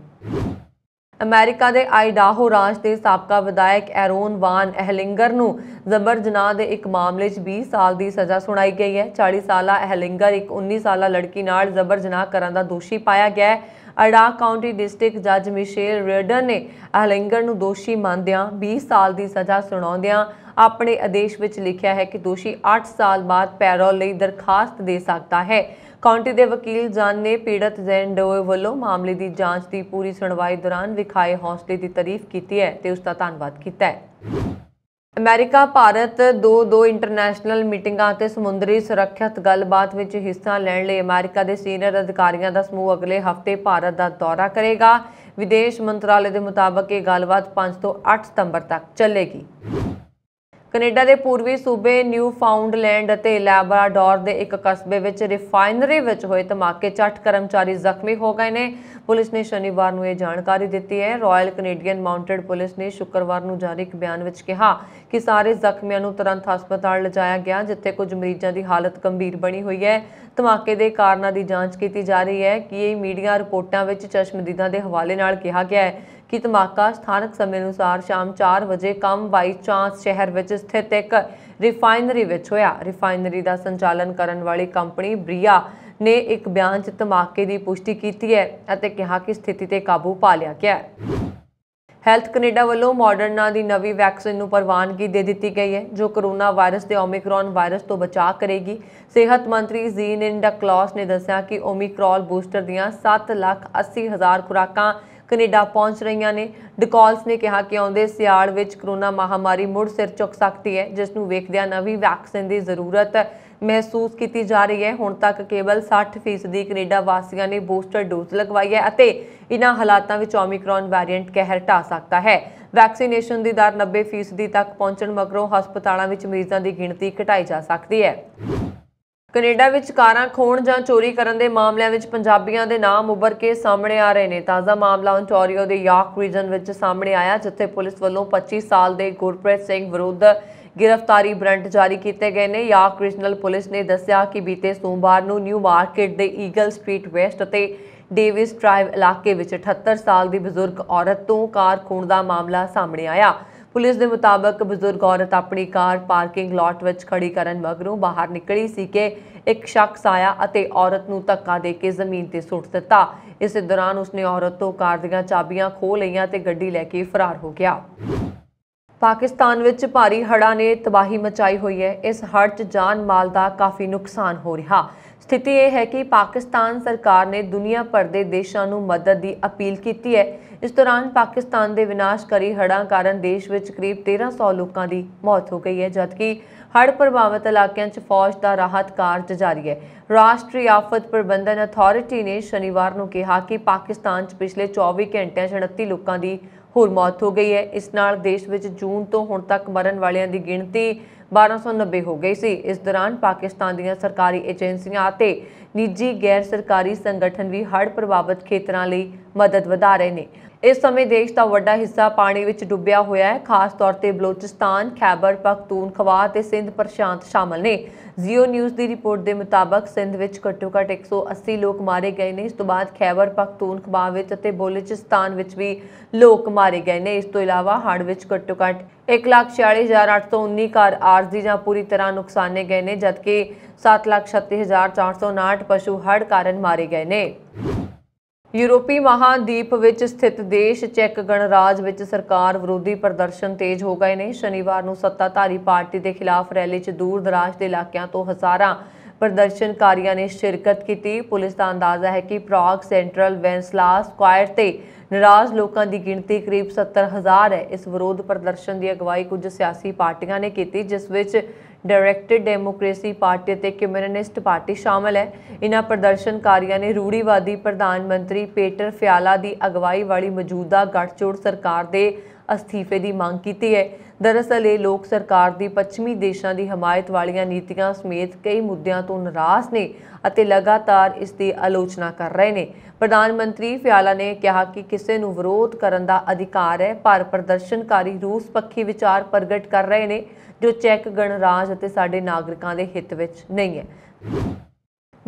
ਅਮਰੀਕਾ ਦੇ ਆਈਡਾਹੋ ਰਾਜ ਦੇ ਸਾਬਕਾ ਵਿਧਾਇਕ ਐਰੋਨ ਵਾਨ ਅਹਲਿੰਗਰ ਨੂੰ ਜ਼ਬਰ ਜਨਾਹ ਦੇ ਇੱਕ ਮਾਮਲੇ 'ਚ 20 ਸਾਲ ਦੀ ਸਜ਼ਾ ਸੁਣਾਈ ਗਈ ਹੈ 40 ਸਾਲਾ ਅਹਲਿੰਗਰ ਇੱਕ 19 ਸਾਲਾ ਲੜਕੀ ਨਾਲ ਜ਼ਬਰ ਜਨਾਹ ਕਰਨ ਦਾ ਦੋਸ਼ੀ ਪਾਇਆ ਗਿਆ ਹੈ ਅਡਾ ਕਾਉਂਟੀ ਡਿਸਟ੍ਰਿਕਟ ਜੱਜ ਮਿਸ਼ੇਲ ਰੇਡਰ ਨੇ ਅਹਲਿੰਗਰ ਨੂੰ ਦੋਸ਼ੀ ਮੰਨਦਿਆਂ 20 ਸਾਲ ਦੀ ਸਜ਼ਾ ਸੁਣਾਉਂਦਿਆਂ ਆਪਣੇ ਆਦੇਸ਼ ਵਿੱਚ ਲਿਖਿਆ ਹੈ ਕਿ ਦੋਸ਼ੀ 8 ਸਾਲ ਬਾਅਦ ਪੈਰੋਲ ਲਈ ਦਰਖਾਸਤ ਦੇ ਸਕਦਾ ਹੈ ਕਾਉਂਟੀ ਦੇ ਵਕੀਲ ਜਾਨ ਨੇ ਪੀੜਤ ਜ਼ੈਨ ਡੋਏ ਵੱਲੋਂ ਮਾਮਲੇ ਦੀ ਜਾਂਚ ਦੀ ਪੂਰੀ ਸੁਣਵਾਈ ਦੌਰਾਨ ਵਿਖਾਏ ਹੌਸਲੇ ਦੀ ਤਾਰੀਫ ਕੀਤੀ ਹੈ ਤੇ ਉਸ ਦਾ ਧੰਨਵਾਦ ਕੀਤਾ ਹੈ ਅਮਰੀਕਾ ਭਾਰਤ ਦੋ ਦੋ ਇੰਟਰਨੈਸ਼ਨਲ ਮੀਟਿੰਗਾਂ ਅਤੇ ਸਮੁੰਦਰੀ ਸੁਰੱਖਿਅਤ ਗੱਲਬਾਤ ਵਿੱਚ ਹਿੱਸਾ ਲੈਣ ਲਈ ਅਮਰੀਕਾ ਦੇ ਸੀਨੀਅਰ ਅਧਿਕਾਰੀਆਂ ਦਾ ਸਮੂਹ ਅਗਲੇ ਹਫ਼ਤੇ ਭਾਰਤ ਦਾ ਦੌਰਾ ਕਰੇਗਾ ਵਿਦੇਸ਼ ਮੰਤਰਾਲੇ ਦੇ ਮੁਤਾਬਕ ਇਹ ਗੱਲਬਾਤ 5 ਤੋਂ 8 ਸਤੰਬਰ ਤੱਕ ਚੱਲੇਗੀ ਕੈਨੇਡਾ ਦੇ ਪੂਰਬੀ ਸੂਬੇ ਨਿਊ ਫਾਊਂਡਲੈਂਡ ਅਤੇ ਲੈਬਰਾਡੋਰ ਦੇ ਇੱਕ ਕਸਬੇ ਵਿੱਚ ਰਿਫਾਈਨਰੀ ਵਿੱਚ ਹੋਏ ਧਮਾਕੇ 'ਚ 8 ਕਰਮਚਾਰੀ ਜ਼ਖਮੀ ਹੋ ਗਏ ਨੇ ਪੁਲਿਸ ਨੇ ਸ਼ਨੀਵਾਰ ਨੂੰ ਇਹ ਜਾਣਕਾਰੀ ਦਿੱਤੀ ਹੈ ਰਾਇਲ ਕੈਨੇਡੀਅਨ ਮਾਊਂਟਡ ਪੁਲਿਸ ਨੇ ਸ਼ੁੱਕਰਵਾਰ ਨੂੰ ਜਾਰੀ ਇੱਕ ਬਿਆਨ ਵਿੱਚ ਕਿਹਾ ਕਿ ਸਾਰੇ ਜ਼ਖਮੀਆਂ ਨੂੰ ਤੁਰੰਤ ਹਸਪਤਾਲ ਲਿਜਾਇਆ ਗਿਆ ਜਿੱਥੇ ਕੁਝ ਮਰੀਜ਼ਾਂ ਦੀ ਹਾਲਤ ਗੰਭੀਰ ਬਣੀ ਹੋਈ ਹੈ ਧਮਾਕੇ ਦੇ ਕਾਰਨਾਂ ਦੀ ਜਾਂਚ ਕੀਤੀ ਜਾ ਰਹੀ ਹੈ ਕਿ ਇਹ ਮੀਡੀਆ ਰਿਪੋਰਟਾਂ ਵਿੱਚ ਚਸ਼ਮਦੀਦਾਂ ਦੇ ਹਵਾਲੇ ਨਾਲ ਕਿਹਾ ਗਿਆ ਹੈ ਕਿ ਧਮਾਕਾ ਸਥਾਨਕ ਸਮੇਂ ਅਨੁਸਾਰ ਸ਼ਾਮ 4 ਵਜੇ ਕਮ ਬਾਈ ਚਾਂਸ ਸ਼ਹਿਰ ਵਿੱਚ ਸਥਿਤ ਇੱਕ ਰਿਫਾਈਨਰੀ ਵਿੱਚ ਹੋਇਆ ਰਿਫਾਈਨਰੀ ਦਾ ਸੰਚਾਲਨ ਕਰਨ ਵਾਲੀ ਕੰਪਨੀ ਬ੍ਰੀਆ ਨੇ ਇੱਕ ਬਿਆਨ 'ਚ ਧਮਾਕੇ ਦੀ ਪੁਸ਼ਟੀ ਕੀਤੀ ਹੈ ਅਤੇ ਕਿਹਾ ਕਿ ਸਥਿਤੀ ਤੇ ਕਾਬੂ ਪਾ ਲਿਆ ਗਿਆ ਹੈ ਹੈਲਥ ਕੈਨੇਡਾ ਵੱਲੋਂ ਮਾਡਰਨਾ ਦੀ ਨਵੀਂ ਵੈਕਸੀਨ ਨੂੰ ਪ੍ਰਵਾਨਗੀ ਦੇ ਦਿੱਤੀ ਗਈ ਹੈ ਜੋ ਕਰੋਨਾ ਵਾਇਰਸ ਤੇ ਓਮਿਕਰੋਨ ਵਾਇਰਸ ਤੋਂ ਬਚਾਅ ਕਰੇਗੀ ਸਿਹਤ ਮੰਤਰੀ ਜ਼ੀਨ ਇਨ ਡਕਲੌਸ ਨੇ ਦੱਸਿਆ ਕਿ ਓਮਿਕਰੋਲ ਬੂਸਟਰ ਦੀਆਂ 7 ਲੱਖ 80 ਹਜ਼ਾਰ ਖੁਰਾਕਾਂ ਕੈਨੇਡਾ ਪਹੁੰਚ ਰਹੀਆਂ ਨੇ ਡਿਕਾਲਸ ਨੇ ਕਿਹਾ ਕਿ ਆਉਂਦੇ ਸਿਆਲ ਵਿੱਚ ਕਰੋਨਾ ਮਹਾਮਾਰੀ ਮੁੜ ਸਿਰ ਚੁੱਕ ਸਕਦੀ ਹੈ ਜਿਸ ਨੂੰ ਵੇਖਦਿਆਂ ਨਵੀਂ ਵੈਕਸੀਨ ਦੀ ਜ਼ਰੂਰਤ ਮਹਿਸੂਸ ਕੀਤੀ ਜਾ ਰਹੀ ਹੈ ਹੁਣ ਤੱਕ ਕੇਵਲ 60% ਦੀ ਕੈਨੇਡਾ ਵਾਸੀਆਂ ਨੇ ਬੂਸਟਰ ਡੋਜ਼ ਲਗਵਾਈ ਹੈ ਅਤੇ ਇਨ੍ਹਾਂ ਹਾਲਾਤਾਂ ਵਿੱਚ ਓਮਿਕਰੋਨ ਵੈਰੀਐਂਟ ਕਹਿਰ ਢਾ ਸਕਦਾ ਹੈ ਵੈਕਸੀਨੇਸ਼ਨ ਦੀ ਦਰ 90% ਤੱਕ ਪਹੁੰਚਣ ਮਗਰੋਂ ਹਸਪਤਾਲਾਂ ਵਿੱਚ ਮਰੀਜ਼ਾਂ ਦੀ ਗਿਣਤੀ ਘਟਾਈ ਜਾ ਸਕਦੀ ਹੈ ਕੈਨੇਡਾ ਵਿੱਚ ਕਾਰਾਂ ਖੋਣ ਜਾਂ ਚੋਰੀ ਕਰਨ ਦੇ ਮਾਮਲਿਆਂ ਵਿੱਚ ਪੰਜਾਬੀਆਂ ਦੇ ਨਾਮ ਉੱਭਰ ਕੇ ਸਾਹਮਣੇ ਆ ਰਹੇ ਨੇ ਤਾਜ਼ਾ ਮਾਮਲਾ ਓਨਟਾਰੀਓ ਦੇ ਯਾਕ ਰੀਜਨ ਵਿੱਚ ਸਾਹਮਣੇ ਆਇਆ ਜਿੱਥੇ ਪੁਲਿਸ ਵੱਲੋਂ 25 ਸਾਲ ਦੇ ਗੁਰਪ੍ਰੀਤ ਸਿੰਘ ਵਿਰੁੱਧ ਗ੍ਰਿਫਤਾਰੀ ਵਾਰੰਟ ਜਾਰੀ ਕੀਤੇ ਗਏ ਨੇ ਯਾਕ ਰੀਜਨਲ ਪੁਲਿਸ ਨੇ ਦੱਸਿਆ ਕਿ ਬੀਤੇ ਸੋਮਵਾਰ ਨੂੰ ਨਿਊ ਮਾਰਕੀਟ ਦੇ ਈਗਲ ਸਟਰੀਟ ਵੈਸਟ ਅਤੇ ਡੇਵਿਸ ਡਰਾਈਵ ਇਲਾਕੇ ਵਿੱਚ 78 ਸਾਲ ਦੀ ਬਜ਼ੁਰਗ ਔਰਤ ਤੋਂ ਕਾਰ ਖੋਣ ਦਾ ਮਾਮਲਾ ਸਾਹਮਣੇ ਆਇਆ ਪੁਲਿਸ ਦੇ ਮੁਤਾਬਕ ਬਜ਼ੁਰਗ ਔਰਤ ਆਪਣੀ ਕਾਰ ਪਾਰਕਿੰਗ ਲਾਟ ਵਿੱਚ ਖੜੀ ਕਰਨ ਮਗਰੋਂ ਬਾਹਰ ਨਿਕਲੀ ਸੀ ਕਿ ਇੱਕ ਸ਼ਖਸ ਆਇਆ ਅਤੇ ਔਰਤ ਨੂੰ ਧੱਕਾ ਦੇ ਕੇ ਜ਼ਮੀਨ ਤੇ ਸੁੱਟ ਦਿੱਤਾ ਇਸੇ ਦੌਰਾਨ ਉਸਨੇ ਔਰਤ ਤੋਂ ਕਾਰ ਦੀਆਂ ਚਾਬੀਆਂ ਖੋਹ ਲਈਆਂ ਤੇ ਗੱਡੀ ਲੈ ਕੇ ਫਰਾਰ ਹੋ ਗਿਆ ਪਾਕਿਸਤਾਨ ਵਿੱਚ ਭਾਰੀ ਹੜ੍ਹਾਂ ਨੇ ਤਬਾਹੀ ਮਚਾਈ ਹੋਈ ਹੈ ਇਸ ਹੜ੍ਹ 'ਚ ਜਾਨ ਮਾਲ ਦਾ ਕਾਫੀ ਨੁਕਸਾਨ ਹੋ ਰਿਹਾ ਸਥਿਤੀ ਇਹ ਹੈ ਕਿ ਪਾਕਿਸਤਾਨ ਸਰਕਾਰ ਨੇ ਦੁਨੀਆ ਭਰ ਦੇ ਦੇਸ਼ਾਂ ਨੂੰ ਮਦਦ ਦੀ ਅਪੀਲ ਕੀਤੀ ਹੈ ਇਸ ਦੌਰਾਨ ਪਾਕਿਸਤਾਨ ਦੇ ਵਿਨਾਸ਼ਕਾਰੀ ਹੜ੍ਹਾਂ ਕਾਰਨ ਦੇਸ਼ ਵਿੱਚ ਕਰੀਬ 1300 ਲੋਕਾਂ ਦੀ ਮੌਤ ਹੋ ਗਈ ਹੈ ਜਦਕਿ ਹੜ੍ਹ ਪ੍ਰਭਾਵਿਤ ਇਲਾਕਿਆਂ 'ਚ ਫੌਜ ਦਾ ਰਾਹਤ ਕਾਰਜ ਜਾਰੀ ਹੈ ਰਾਸ਼ਟਰੀ ਆਫਤ ਪ੍ਰਬੰਧਨ ਅਥਾਰਟੀ ਨੇ ਸ਼ਨੀਵਾਰ ਨੂੰ ਕਿਹਾ ਕਿ ਪਾਕਿਸਤਾਨ 'ਚ ਪਿਛਲੇ 24 ਘੰਟਿਆਂ 'ਚ 29 ਲੋਕਾਂ ਦੀ ਹੋਰ ਮੌਤ ਹੋ ਗਈ ਹੈ ਇਸ ਨਾਲ ਦੇਸ਼ ਵਿੱਚ ਜੂਨ ਤੋਂ ਹੁਣ ਤੱਕ ਮਰਨ ਵਾਲਿਆਂ ਦੀ ਗਿਣਤੀ 1290 ਹੋ ਗਈ ਸੀ ਇਸ ਦੌਰਾਨ ਪਾਕਿਸਤਾਨ ਦੀਆਂ ਸਰਕਾਰੀ ਏਜੰਸੀਆਂ ਅਤੇ ਨਿੱਜੀ ਗੈਰ ਸਰਕਾਰੀ ਸੰਗਠਨ ਵੀ ਹੜ੍ਹ ਪ੍ਰਭਾਵਿਤ ਖੇਤਰਾਂ ਲਈ ਮਦਦ ਵਧਾ ਰਹੇ ਨੇ ਇਸ ਸਮੇਂ ਦੇਸ਼ ਦਾ ਵੱਡਾ ਹਿੱਸਾ ਪਾਣੀ ਵਿੱਚ ਡੁੱਬਿਆ ਹੋਇਆ ਹੈ ਖਾਸ ਤੌਰ ਤੇ ਬਲੋਚਿਸਤਾਨ ਖੈਬਰ ਪਖਤੂਨਖਵਾ ਤੇ ਸਿੰਧ ਪ੍ਰਸ਼ਾਂਤ ਸ਼ਾਮਲ ਨੇ ਜ਼ੀਓ ਨਿਊਜ਼ ਦੀ ਰਿਪੋਰਟ ਦੇ ਮੁਤਾਬਕ ਸਿੰਧ ਵਿੱਚ ਘੱਟੋ-ਘੱਟ 180 ਲੋਕ ਮਾਰੇ ਗਏ ਨੇ ਇਸ ਤੋਂ ਬਾਅਦ ਖੈਬਰ ਪਖਤੂਨਖਵਾ ਵਿੱਚ ਅਤੇ ਬਲੋਚਿਸਤਾਨ ਵਿੱਚ ਵੀ ਲੋਕ ਮਾਰੇ ਗਏ ਨੇ ਇਸ ਤੋਂ ਇਲਾਵਾ ਹੜ ਵਿੱਚ ਘੱਟੋ-ਘੱਟ 146819 ਘਰ ਆਰਜ਼ੀ ਜਾਂ ਪੂਰੀ ਤਰ੍ਹਾਂ ਨੁਕਸਾਨੇ ਗਏ ਨੇ ਜਦਕਿ 736459 ਪਸ਼ੂ ਹੜ ਕਾਰਨ ਮਾਰੇ ਗਏ ਨੇ ਯੂਰੋਪੀ ਮਹਾਦੀਪ ਵਿੱਚ ਸਥਿਤ ਦੇਸ਼ ਚੈੱਕ ਗਣਰਾਜ ਵਿੱਚ ਸਰਕਾਰ ਵਿਰੋਧੀ ਪ੍ਰਦਰਸ਼ਨ ਤੇਜ਼ ਹੋ ਗਏ ਨੇ ਸ਼ਨੀਵਾਰ ਨੂੰ ਸੱਤਾਧਾਰੀ ਪਾਰਟੀ ਦੇ ਖਿਲਾਫ ਰੈਲੀ 'ਚ ਦੂਰ ਦਰਾਜ ਦੇ ਇਲਾਕਿਆਂ ਤੋਂ ਹਜ਼ਾਰਾਂ ਪ੍ਰਦਰਸ਼ਨਕਾਰੀਆਂ ਨੇ ਸ਼ਿਰਕਤ ਕੀਤੀ ਪੁਲਿਸ ਦਾ ਅੰਦਾਜ਼ਾ ਹੈ ਕਿ ਪ੍ਰਾਗ ਸੈਂਟਰਲ ਵੈਂਸਲਾਸ ਸਕੁਆਇਰ ਤੇ ਨਾਰਾਜ਼ ਲੋਕਾਂ ਦੀ ਗਿਣਤੀ ਕਰੀਬ 70000 ਹੈ ਇਸ ਵਿਰੋਧ ਪ੍ਰਦਰਸ਼ਨ ਦੀ ਅਗਵਾਈ ਕੁਝ ਸਿਆਸੀ ਪਾਰਟੀਆਂ ਨੇ ਕੀਤੀ ਜਿਸ ਵਿੱਚ ਡਾਇਰੈਕਟਡ ਡੈਮੋਕ੍ਰੇਸੀ ਪਾਰਟੀ ਤੇ ਕਮਿਊਨਿਸਟ ਪਾਰਟੀ ਸ਼ਾਮਲ ਹੈ ਇਹਨਾਂ ਪ੍ਰਦਰਸ਼ਨਕਾਰੀਆਂ ਨੇ ਰੂੜੀਵਾਦੀ ਪ੍ਰਧਾਨ ਮੰਤਰੀ ਪੇਟਰ ਫਿਆਲਾ ਦੀ ਅਗਵਾਈ ਵਾਲੀ ਮੌਜੂਦਾ ਗੱਠਜੋੜ ਸਰਕਾਰ ਦੇ ਅਸਤੀਫੇ ਦੀ ਮੰਗ ਕੀਤੀ ਹੈ ਦਰਅਸਲ ਇਹ ਲੋਕ ਸਰਕਾਰ ਦੀ ਪੱਛਮੀ ਦੇਸ਼ਾਂ ਦੀ ਹਮਾਇਤ ਵਾਲੀਆਂ ਨੀਤੀਆਂ ਸਮੇਤ ਕਈ ਮੁੱਦਿਆਂ ਤੋਂ ਨਾਰਾਜ਼ ਨੇ ਅਤੇ ਲਗਾਤਾਰ ਇਸ ਦੀ ਆਲੋਚਨਾ ਕਰ ਰਹੇ ਨੇ ਪ੍ਰਧਾਨ ਮੰਤਰੀ ਫਿਆਲਾ ਨੇ ਕਿਹਾ ਕਿ ਕਿਸੇ ਨੂੰ ਵਿਰੋਧ ਕਰਨ ਦਾ ਅਧਿਕਾਰ ਹੈ ਪਰ ਪ੍ਰਦਰਸ਼ਨਕਾਰੀ ਰੂਸ ਪੱਖੀ ਵਿਚਾਰ ਪ੍ਰਗਟ ਕਰ ਰਹੇ ਨੇ ਜੋ ਚੈੱਕ ਗਣਰਾਜ ਅਤੇ ਸਾਡੇ ਨਾਗਰਿਕਾਂ ਦੇ ਹਿੱਤ ਵਿੱਚ ਨਹੀਂ ਹੈ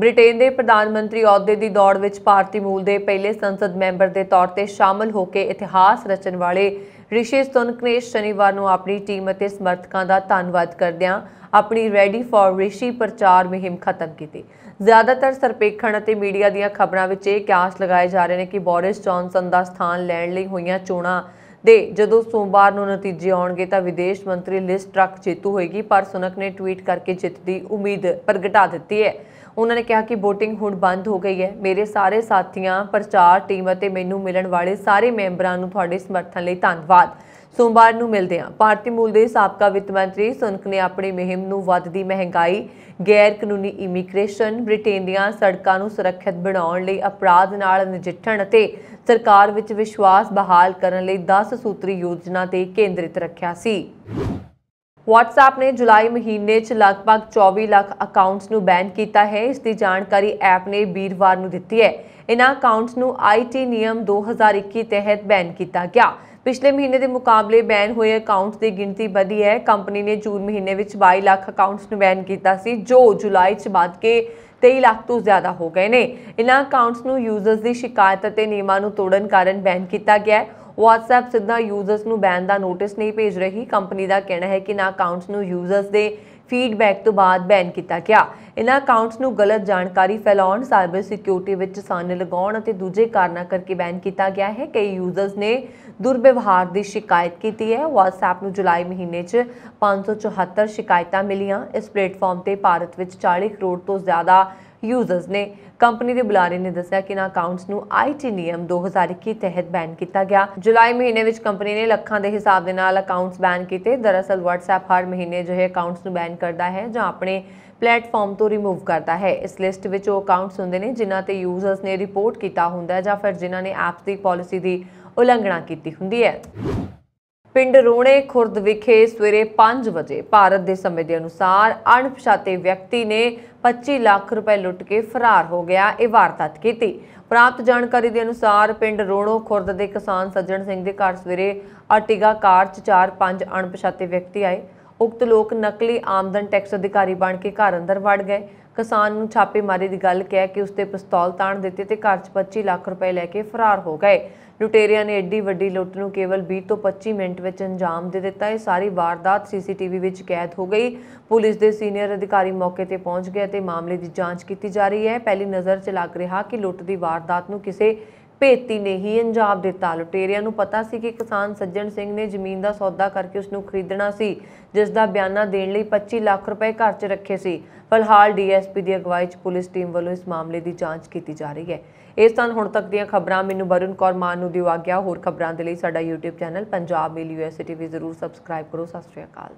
ਬ੍ਰਿਟੇਨ ਦੇ ਪ੍ਰਧਾਨ ਮੰਤਰੀ ਅਹੁਦੇ ਦੀ ਦੌੜ ਵਿੱਚ ਭਾਰਤੀ ਮੂਲ ਦੇ ਪਹਿਲੇ ਸੰਸਦ ਮੈਂਬਰ ਦੇ ਤੌਰ ਤੇ ਸ਼ਾਮਲ ਹੋ ਕੇ ਇਤਿਹਾਸ ਰਚਣ ਵਾਲੇ ਰਿਸ਼ੀ ਸੁਨਕਨੇਸ਼ ਸ਼ਨੀਵਾਰ ਨੂੰ ਆਪਣੀ ਟੀਮ ਅਤੇ ਸਮਰਥਕਾਂ ਦਾ ਧੰਨਵਾਦ ਕਰਦਿਆਂ ਆਪਣੀ ਰੈਡੀ ਫਾਰ ਰਿਸ਼ੀ ਪ੍ਰਚਾਰ ਮਹਿੰਮ ਖਤਮ ਕੀਤੀ ਜ਼ਿਆਦਾਤਰ ਸਰਪੇਖਣ ਅਤੇ ਮੀਡੀਆ ਦੀਆਂ ਖਬਰਾਂ ਵਿੱਚ ਇਹ ਕਿਆਸ ਲਗਾਏ ਜਾ ਰਹੇ ਨੇ ਕਿ ਬੋਰਿਸ ਜੌਨਸਨ ਦਾ ਸਥਾਨ ਲੈਣ ਲਈ ਹੋਈਆਂ ਚੋਣਾਂ ਦੇ ਜਦੋਂ ਸੋਮਵਾਰ ਨੂੰ ਨਤੀਜੇ ਆਉਣਗੇ ਤਾਂ ਵਿਦੇਸ਼ ਮੰਤਰੀ ਲਿਸਟ ਟਰੱਕ ਜੇਤੂ ਹੋਏਗੀ ਪਰ ਸੁਨਕ ਨੇ ਟਵੀਟ ਕਰਕੇ ਜਿੱਤ ਦੀ ਉਮੀਦ ਪ੍ਰਗਟਾ ਦਿੱਤੀ ਹੈ ਉਹਨਾਂ ਨੇ ਕਿਹਾ ਕਿ VOTING ਹੁਣ ਬੰਦ ਹੋ ਗਈ ਹੈ ਮੇਰੇ ਸਾਰੇ ਸਾਥੀਆਂ ਪ੍ਰਚਾਰ ਟੀਮ ਅਤੇ ਮੈਨੂੰ ਮਿਲਣ ਵਾਲੇ ਸਾਰੇ ਮੈਂਬਰਾਂ ਨੂੰ ਤੁਹਾਡੇ ਸਮਰਥਨ ਲਈ ਧੰਨਵਾਦ ਸੋਮਵਾਰ ਨੂੰ ਮਿਲਦੇ ਹਾਂ ਭਾਰਤੀ ਮੂਲ ਦੇ ਸਾਬਕਾ ਵਿੱਤ ਮੰਤਰੀ ਸੁਨਕ ਨੇ ਆਪਣੀ ਮਹਿਮ ਨੂੰ ਵੱਧਦੀ ਮਹਿੰਗਾਈ ਗੈਰ ਕਾਨੂੰਨੀ ਇਮੀਗ੍ਰੇਸ਼ਨ ਬ੍ਰਿਟੇਨ ਦੀਆਂ ਸੜਕਾਂ ਨੂੰ ਸੁਰੱਖਿਅਤ ਬਣਾਉਣ ਲਈ ਅਪਰਾਧ ਨਾਲ ਨਜਿੱਠਣ ਅਤੇ ਸਰਕਾਰ ਵਿੱਚ ਵਿਸ਼ਵਾਸ ਬਹਾਲ ਕਰਨ ਲਈ 10 ਸੂਤਰੀ ਯੋਜਨਾ ਤੇ ਕੇਂਦਰਿਤ ਰੱਖਿਆ ਸੀ WhatsApp ਨੇ ਜੁਲਾਈ ਮਹੀਨੇ 'ਚ ਲਗਭਗ 24 ਲੱਖ ਅਕਾਊਂਟਸ ਨੂੰ ਬੈਨ ਕੀਤਾ ਹੈ ਇਸ ਦੀ ਜਾਣਕਾਰੀ ਐਪ ਨੇ ਵੀਰਵਾਰ ਨੂੰ ਦਿੱਤੀ ਹੈ ਇਹਨਾਂ ਅਕਾਊਂਟਸ ਨੂੰ ਆਈਟੀ ਨਿਯਮ 2021 ਤਹਿਤ ਬੈਨ ਕੀਤਾ ਗਿਆ ਪਿਛਲੇ ਮਹੀਨੇ ਦੇ ਮੁਕਾਬਲੇ ਬੈਨ ਹੋਏ ਅਕਾਊਂਟਸ ਦੀ ਗਿਣਤੀ ਵਧੀ ਹੈ ਕੰਪਨੀ ਨੇ ਜੂਨ ਮਹੀਨੇ ਵਿੱਚ 22 ਲੱਖ ਅਕਾਊਂਟਸ ਨੂੰ ਬੈਨ ਕੀਤਾ ਸੀ ਜੋ ਜੁਲਾਈ 'ਚ ਵਧ ਕੇ 23 ਲੱਖ ਤੋਂ ਜ਼ਿਆਦਾ ਹੋ ਗਏ ਨੇ ਇਹਨਾਂ ਅਕਾਊਂਟਸ ਨੂੰ ਯੂਜ਼ਰਸ ਦੀ ਸ਼ਿਕਾਇਤ ਅਤੇ ਨਿਯਮਾਂ ਨੂੰ ਤੋੜਨ ਕਾਰਨ ਬੈਨ ਕੀਤਾ ਗਿਆ ਹੈ WhatsApp ਸਿੱਧਾ ਯੂਜ਼ਰਸ ਨੂੰ ਬੈਨ ਦਾ ਨੋਟਿਸ ਨਹੀਂ ਭੇਜ ਰਹੀ ਕੰਪਨੀ ਦਾ ਕਹਿਣਾ ਹੈ ਕਿ ਨਾ ਅਕਾਊਂਟਸ ਨੂੰ ਯੂਜ਼ਰਸ ਦੇ ਫੀਡਬੈਕ ਤੋਂ ਬਾਅਦ ਬੈਨ ਕੀਤਾ ਗਿਆ ਇਹਨਾਂ ਅਕਾਊਂਟਸ ਨੂੰ ਗਲਤ ਜਾਣਕਾਰੀ ਫੈਲਾਉਣ ਸਾਈਬਰ ਸਿਕਿਉਰਿਟੀ ਵਿੱਚ ਸਾਨ ਲਗਾਉਣ ਅਤੇ ਦੂਜੇ ਕਾਰਨਾਂ ਕਰਕੇ ਬੈਨ ਕੀਤਾ ਗਿਆ ਹੈ ਕਈ ਯੂਜ਼ਰਸ ਨੇ ਦੁਰਵਿਵਹਾਰ ਦੀ ਸ਼ਿਕਾਇਤ ਕੀਤੀ ਹੈ WhatsApp ਨੂੰ ਜੁਲਾਈ ਮਹੀਨੇ 'ਚ 574 ਸ਼ਿਕਾਇਤਾਂ ਮਿਲੀਆਂ ਇਸ ਪਲੇਟਫਾਰਮ ਤੇ ਭਾਰਤ ਵਿੱਚ 40 ਕਰੋੜ ਤੋਂ ਜ਼ਿਆਦਾ ਯੂਜ਼ਰਸ ਨੇ ਕੰਪਨੀ ਦੇ ਬੁਲਾਰੇ ਨੇ ਦੱਸਿਆ ਕਿ ਨਾ ਅਕਾਊਂਟਸ ਨੂੰ ਆਈਟੀ ਨਿਯਮ 2021 ਤਹਿਤ ਬੈਨ ਕੀਤਾ ਗਿਆ ਜੁਲਾਈ ਮਹੀਨੇ ਵਿੱਚ ਕੰਪਨੀ ਨੇ ਲੱਖਾਂ ਦੇ ਹਿਸਾਬ ਦੇ ਨਾਲ ਅਕਾਊਂਟਸ ਬੈਨ ਕੀਤੇ ਦਰਅਸਲ WhatsApp ਹਰ ਮਹੀਨੇ ਜੋ ਹੈ ਅਕਾਊਂਟਸ ਨੂੰ ਬੈਨ ਕਰਦਾ ਹੈ ਜਾਂ ਆਪਣੇ ਪਲੇਟਫਾਰਮ ਤੋਂ ਰਿਮੂਵ ਕਰਦਾ ਹੈ ਇਸ ਲਿਸਟ ਵਿੱਚ ਉਹ ਅਕਾਊਂਟਸ ਹੁੰਦੇ ਨੇ ਜਿਨ੍ਹਾਂ ਤੇ ਯੂਜ਼ਰਸ ਨੇ ਰਿਪੋਰਟ ਕੀਤਾ ਹੁੰਦਾ ਹੈ ਜਾਂ ਫਿਰ ਜਿਨ੍ਹਾਂ ਨੇ ਐਪਸ ਦੀ ਪਾਲਿਸੀ ਦੀ ਉਲੰਘਣਾ ਕੀਤੀ ਹੁੰਦੀ ਹੈ ਪਿੰਡ ਰੋਣੇ ਖੁਰਦ ਵਿਖੇ ਸਵੇਰੇ 5 ਵਜੇ ਭਾਰਤ ਦੇ ਸਮੇਂ ਦੇ ਅਨੁਸਾਰ ਅਣਪਛਾਤੇ ਵਿਅਕਤੀ ਨੇ 25 ਲੱਖ ਰੁਪਏ ਲੁੱਟ ਕੇ ਫਰਾਰ ਹੋ ਗਿਆ ਇਹ ਵਾਰਤਾਤ ਕੀਤੀ ਪ੍ਰਾਪਤ ਜਾਣਕਾਰੀ ਦੇ ਅਨੁਸਾਰ ਪਿੰਡ ਰੋਣੋ ਖੁਰਦ ਦੇ ਕਿਸਾਨ ਸੱਜਣ ਸਿੰਘ ਦੇ ਘਰ ਸਵੇਰੇ ਅਰਟਿਗਾ ਕਾਰ 'ਚ 4-5 ਅਣਪਛਾਤੇ ਵਿਅਕਤੀ ਆਏ ਉਕਤ ਲੋਕ ਨਕਲੀ ਆਮਦਨ ਟੈਕਸ ਅਧਿਕਾਰੀ ਬਣ ਕੇ ਘਰ ਅੰਦਰ ਵੜ ਗਏ ਕਿਸਾਨ ਨੂੰ ਛਾਪੇਮਾਰੀ ਦੀ ਗੱਲ ਕਹਿ ਕੇ ਉਸਤੇ ਪਿਸਤੌਲ ਤਾਣ ਦਿੱਤੇ ਤੇ ਘਰ 'ਚ 25 ਲੱਖ ਰੁਪਏ ਲੈ ਕੇ ਫਰਾਰ ਹੋ ਗਏ ਲੁਟੇਰਿਆਂ ਨੇ ਐਡੀ ਵੱਡੀ ਲੁੱਟ ਨੂੰ ਕੇਵਲ 20 ਤੋਂ 25 ਮਿੰਟ ਵਿੱਚ ਅੰਜਾਮ ਦੇ ਦਿੱਤਾ ਇਹ ਸਾਰੀ ਵਾਰਦਾਤ ਸੀਸੀਟੀਵੀ ਵਿੱਚ ਕੈਦ ਹੋ ਗਈ ਪੁਲਿਸ ਦੇ ਸੀਨੀਅਰ ਅਧਿਕਾਰੀ ਮੌਕੇ ਤੇ ਪਹੁੰਚ ਗਏ ਤੇ ਮਾਮਲੇ ਦੀ ਜਾਂਚ ਕੀਤੀ ਜਾ ਰਹੀ ਹੈ ਪਹਿਲੀ ਨਜ਼ਰ ਚ ਲੱਗ ਰਿਹਾ ਕਿ ਲੁੱਟ ਦੀ ਵਾਰਦਾਤ ਨੂੰ ਕਿਸੇ ਭੇਤੀ ਨੇ ਹੀ ਅੰਜਾਮ ਦਿੱਤਾ ਲੁਟੇਰਿਆਂ ਨੂੰ ਪਤਾ ਸੀ ਕਿ ਕਿਸਾਨ ਸੱਜਣ ਸਿੰਘ ਨੇ ਜ਼ਮੀਨ ਦਾ ਸੌਦਾ ਕਰਕੇ ਉਸ ਨੂੰ ਖਰੀਦਣਾ ਸੀ ਜਿਸ ਦਾ ਬਿਆਨਾ ਦੇਣ ਲਈ 25 ਲੱਖ ਰੁਪਏ ਘਰ 'ਚ ਰੱਖੇ ਸੀ ਫਿਲਹਾਲ ਡੀਐਸਪੀ ਦੀ ਅਗਵਾਈ 'ਚ ਪੁਲਿਸ ਟੀਮ ਵੱਲੋਂ ਇਸ ਮਾਮਲੇ ਦੀ ਜਾਂਚ ਕੀਤੀ ਜਾ ਰਹੀ ਹੈ ਇਸ ਤਾਂ ਹੁਣ ਤੱਕ ਦੀਆਂ ਖਬਰਾਂ ਮੈਨੂੰ ਵਰੁਣ ਕੌਰ ਮਾਨ ਨੂੰ ਦਿਵਾ ਗਿਆ ਹੋਰ ਖਬਰਾਂ ਦੇ ਲਈ ਸਾਡਾ YouTube channel Punjab mail USA TV ਜ਼ਰੂਰ ਸਬਸਕ੍ਰਾਈਬ ਕਰੋ ਸਤਿ ਸ਼੍ਰੀ ਅਕਾਲ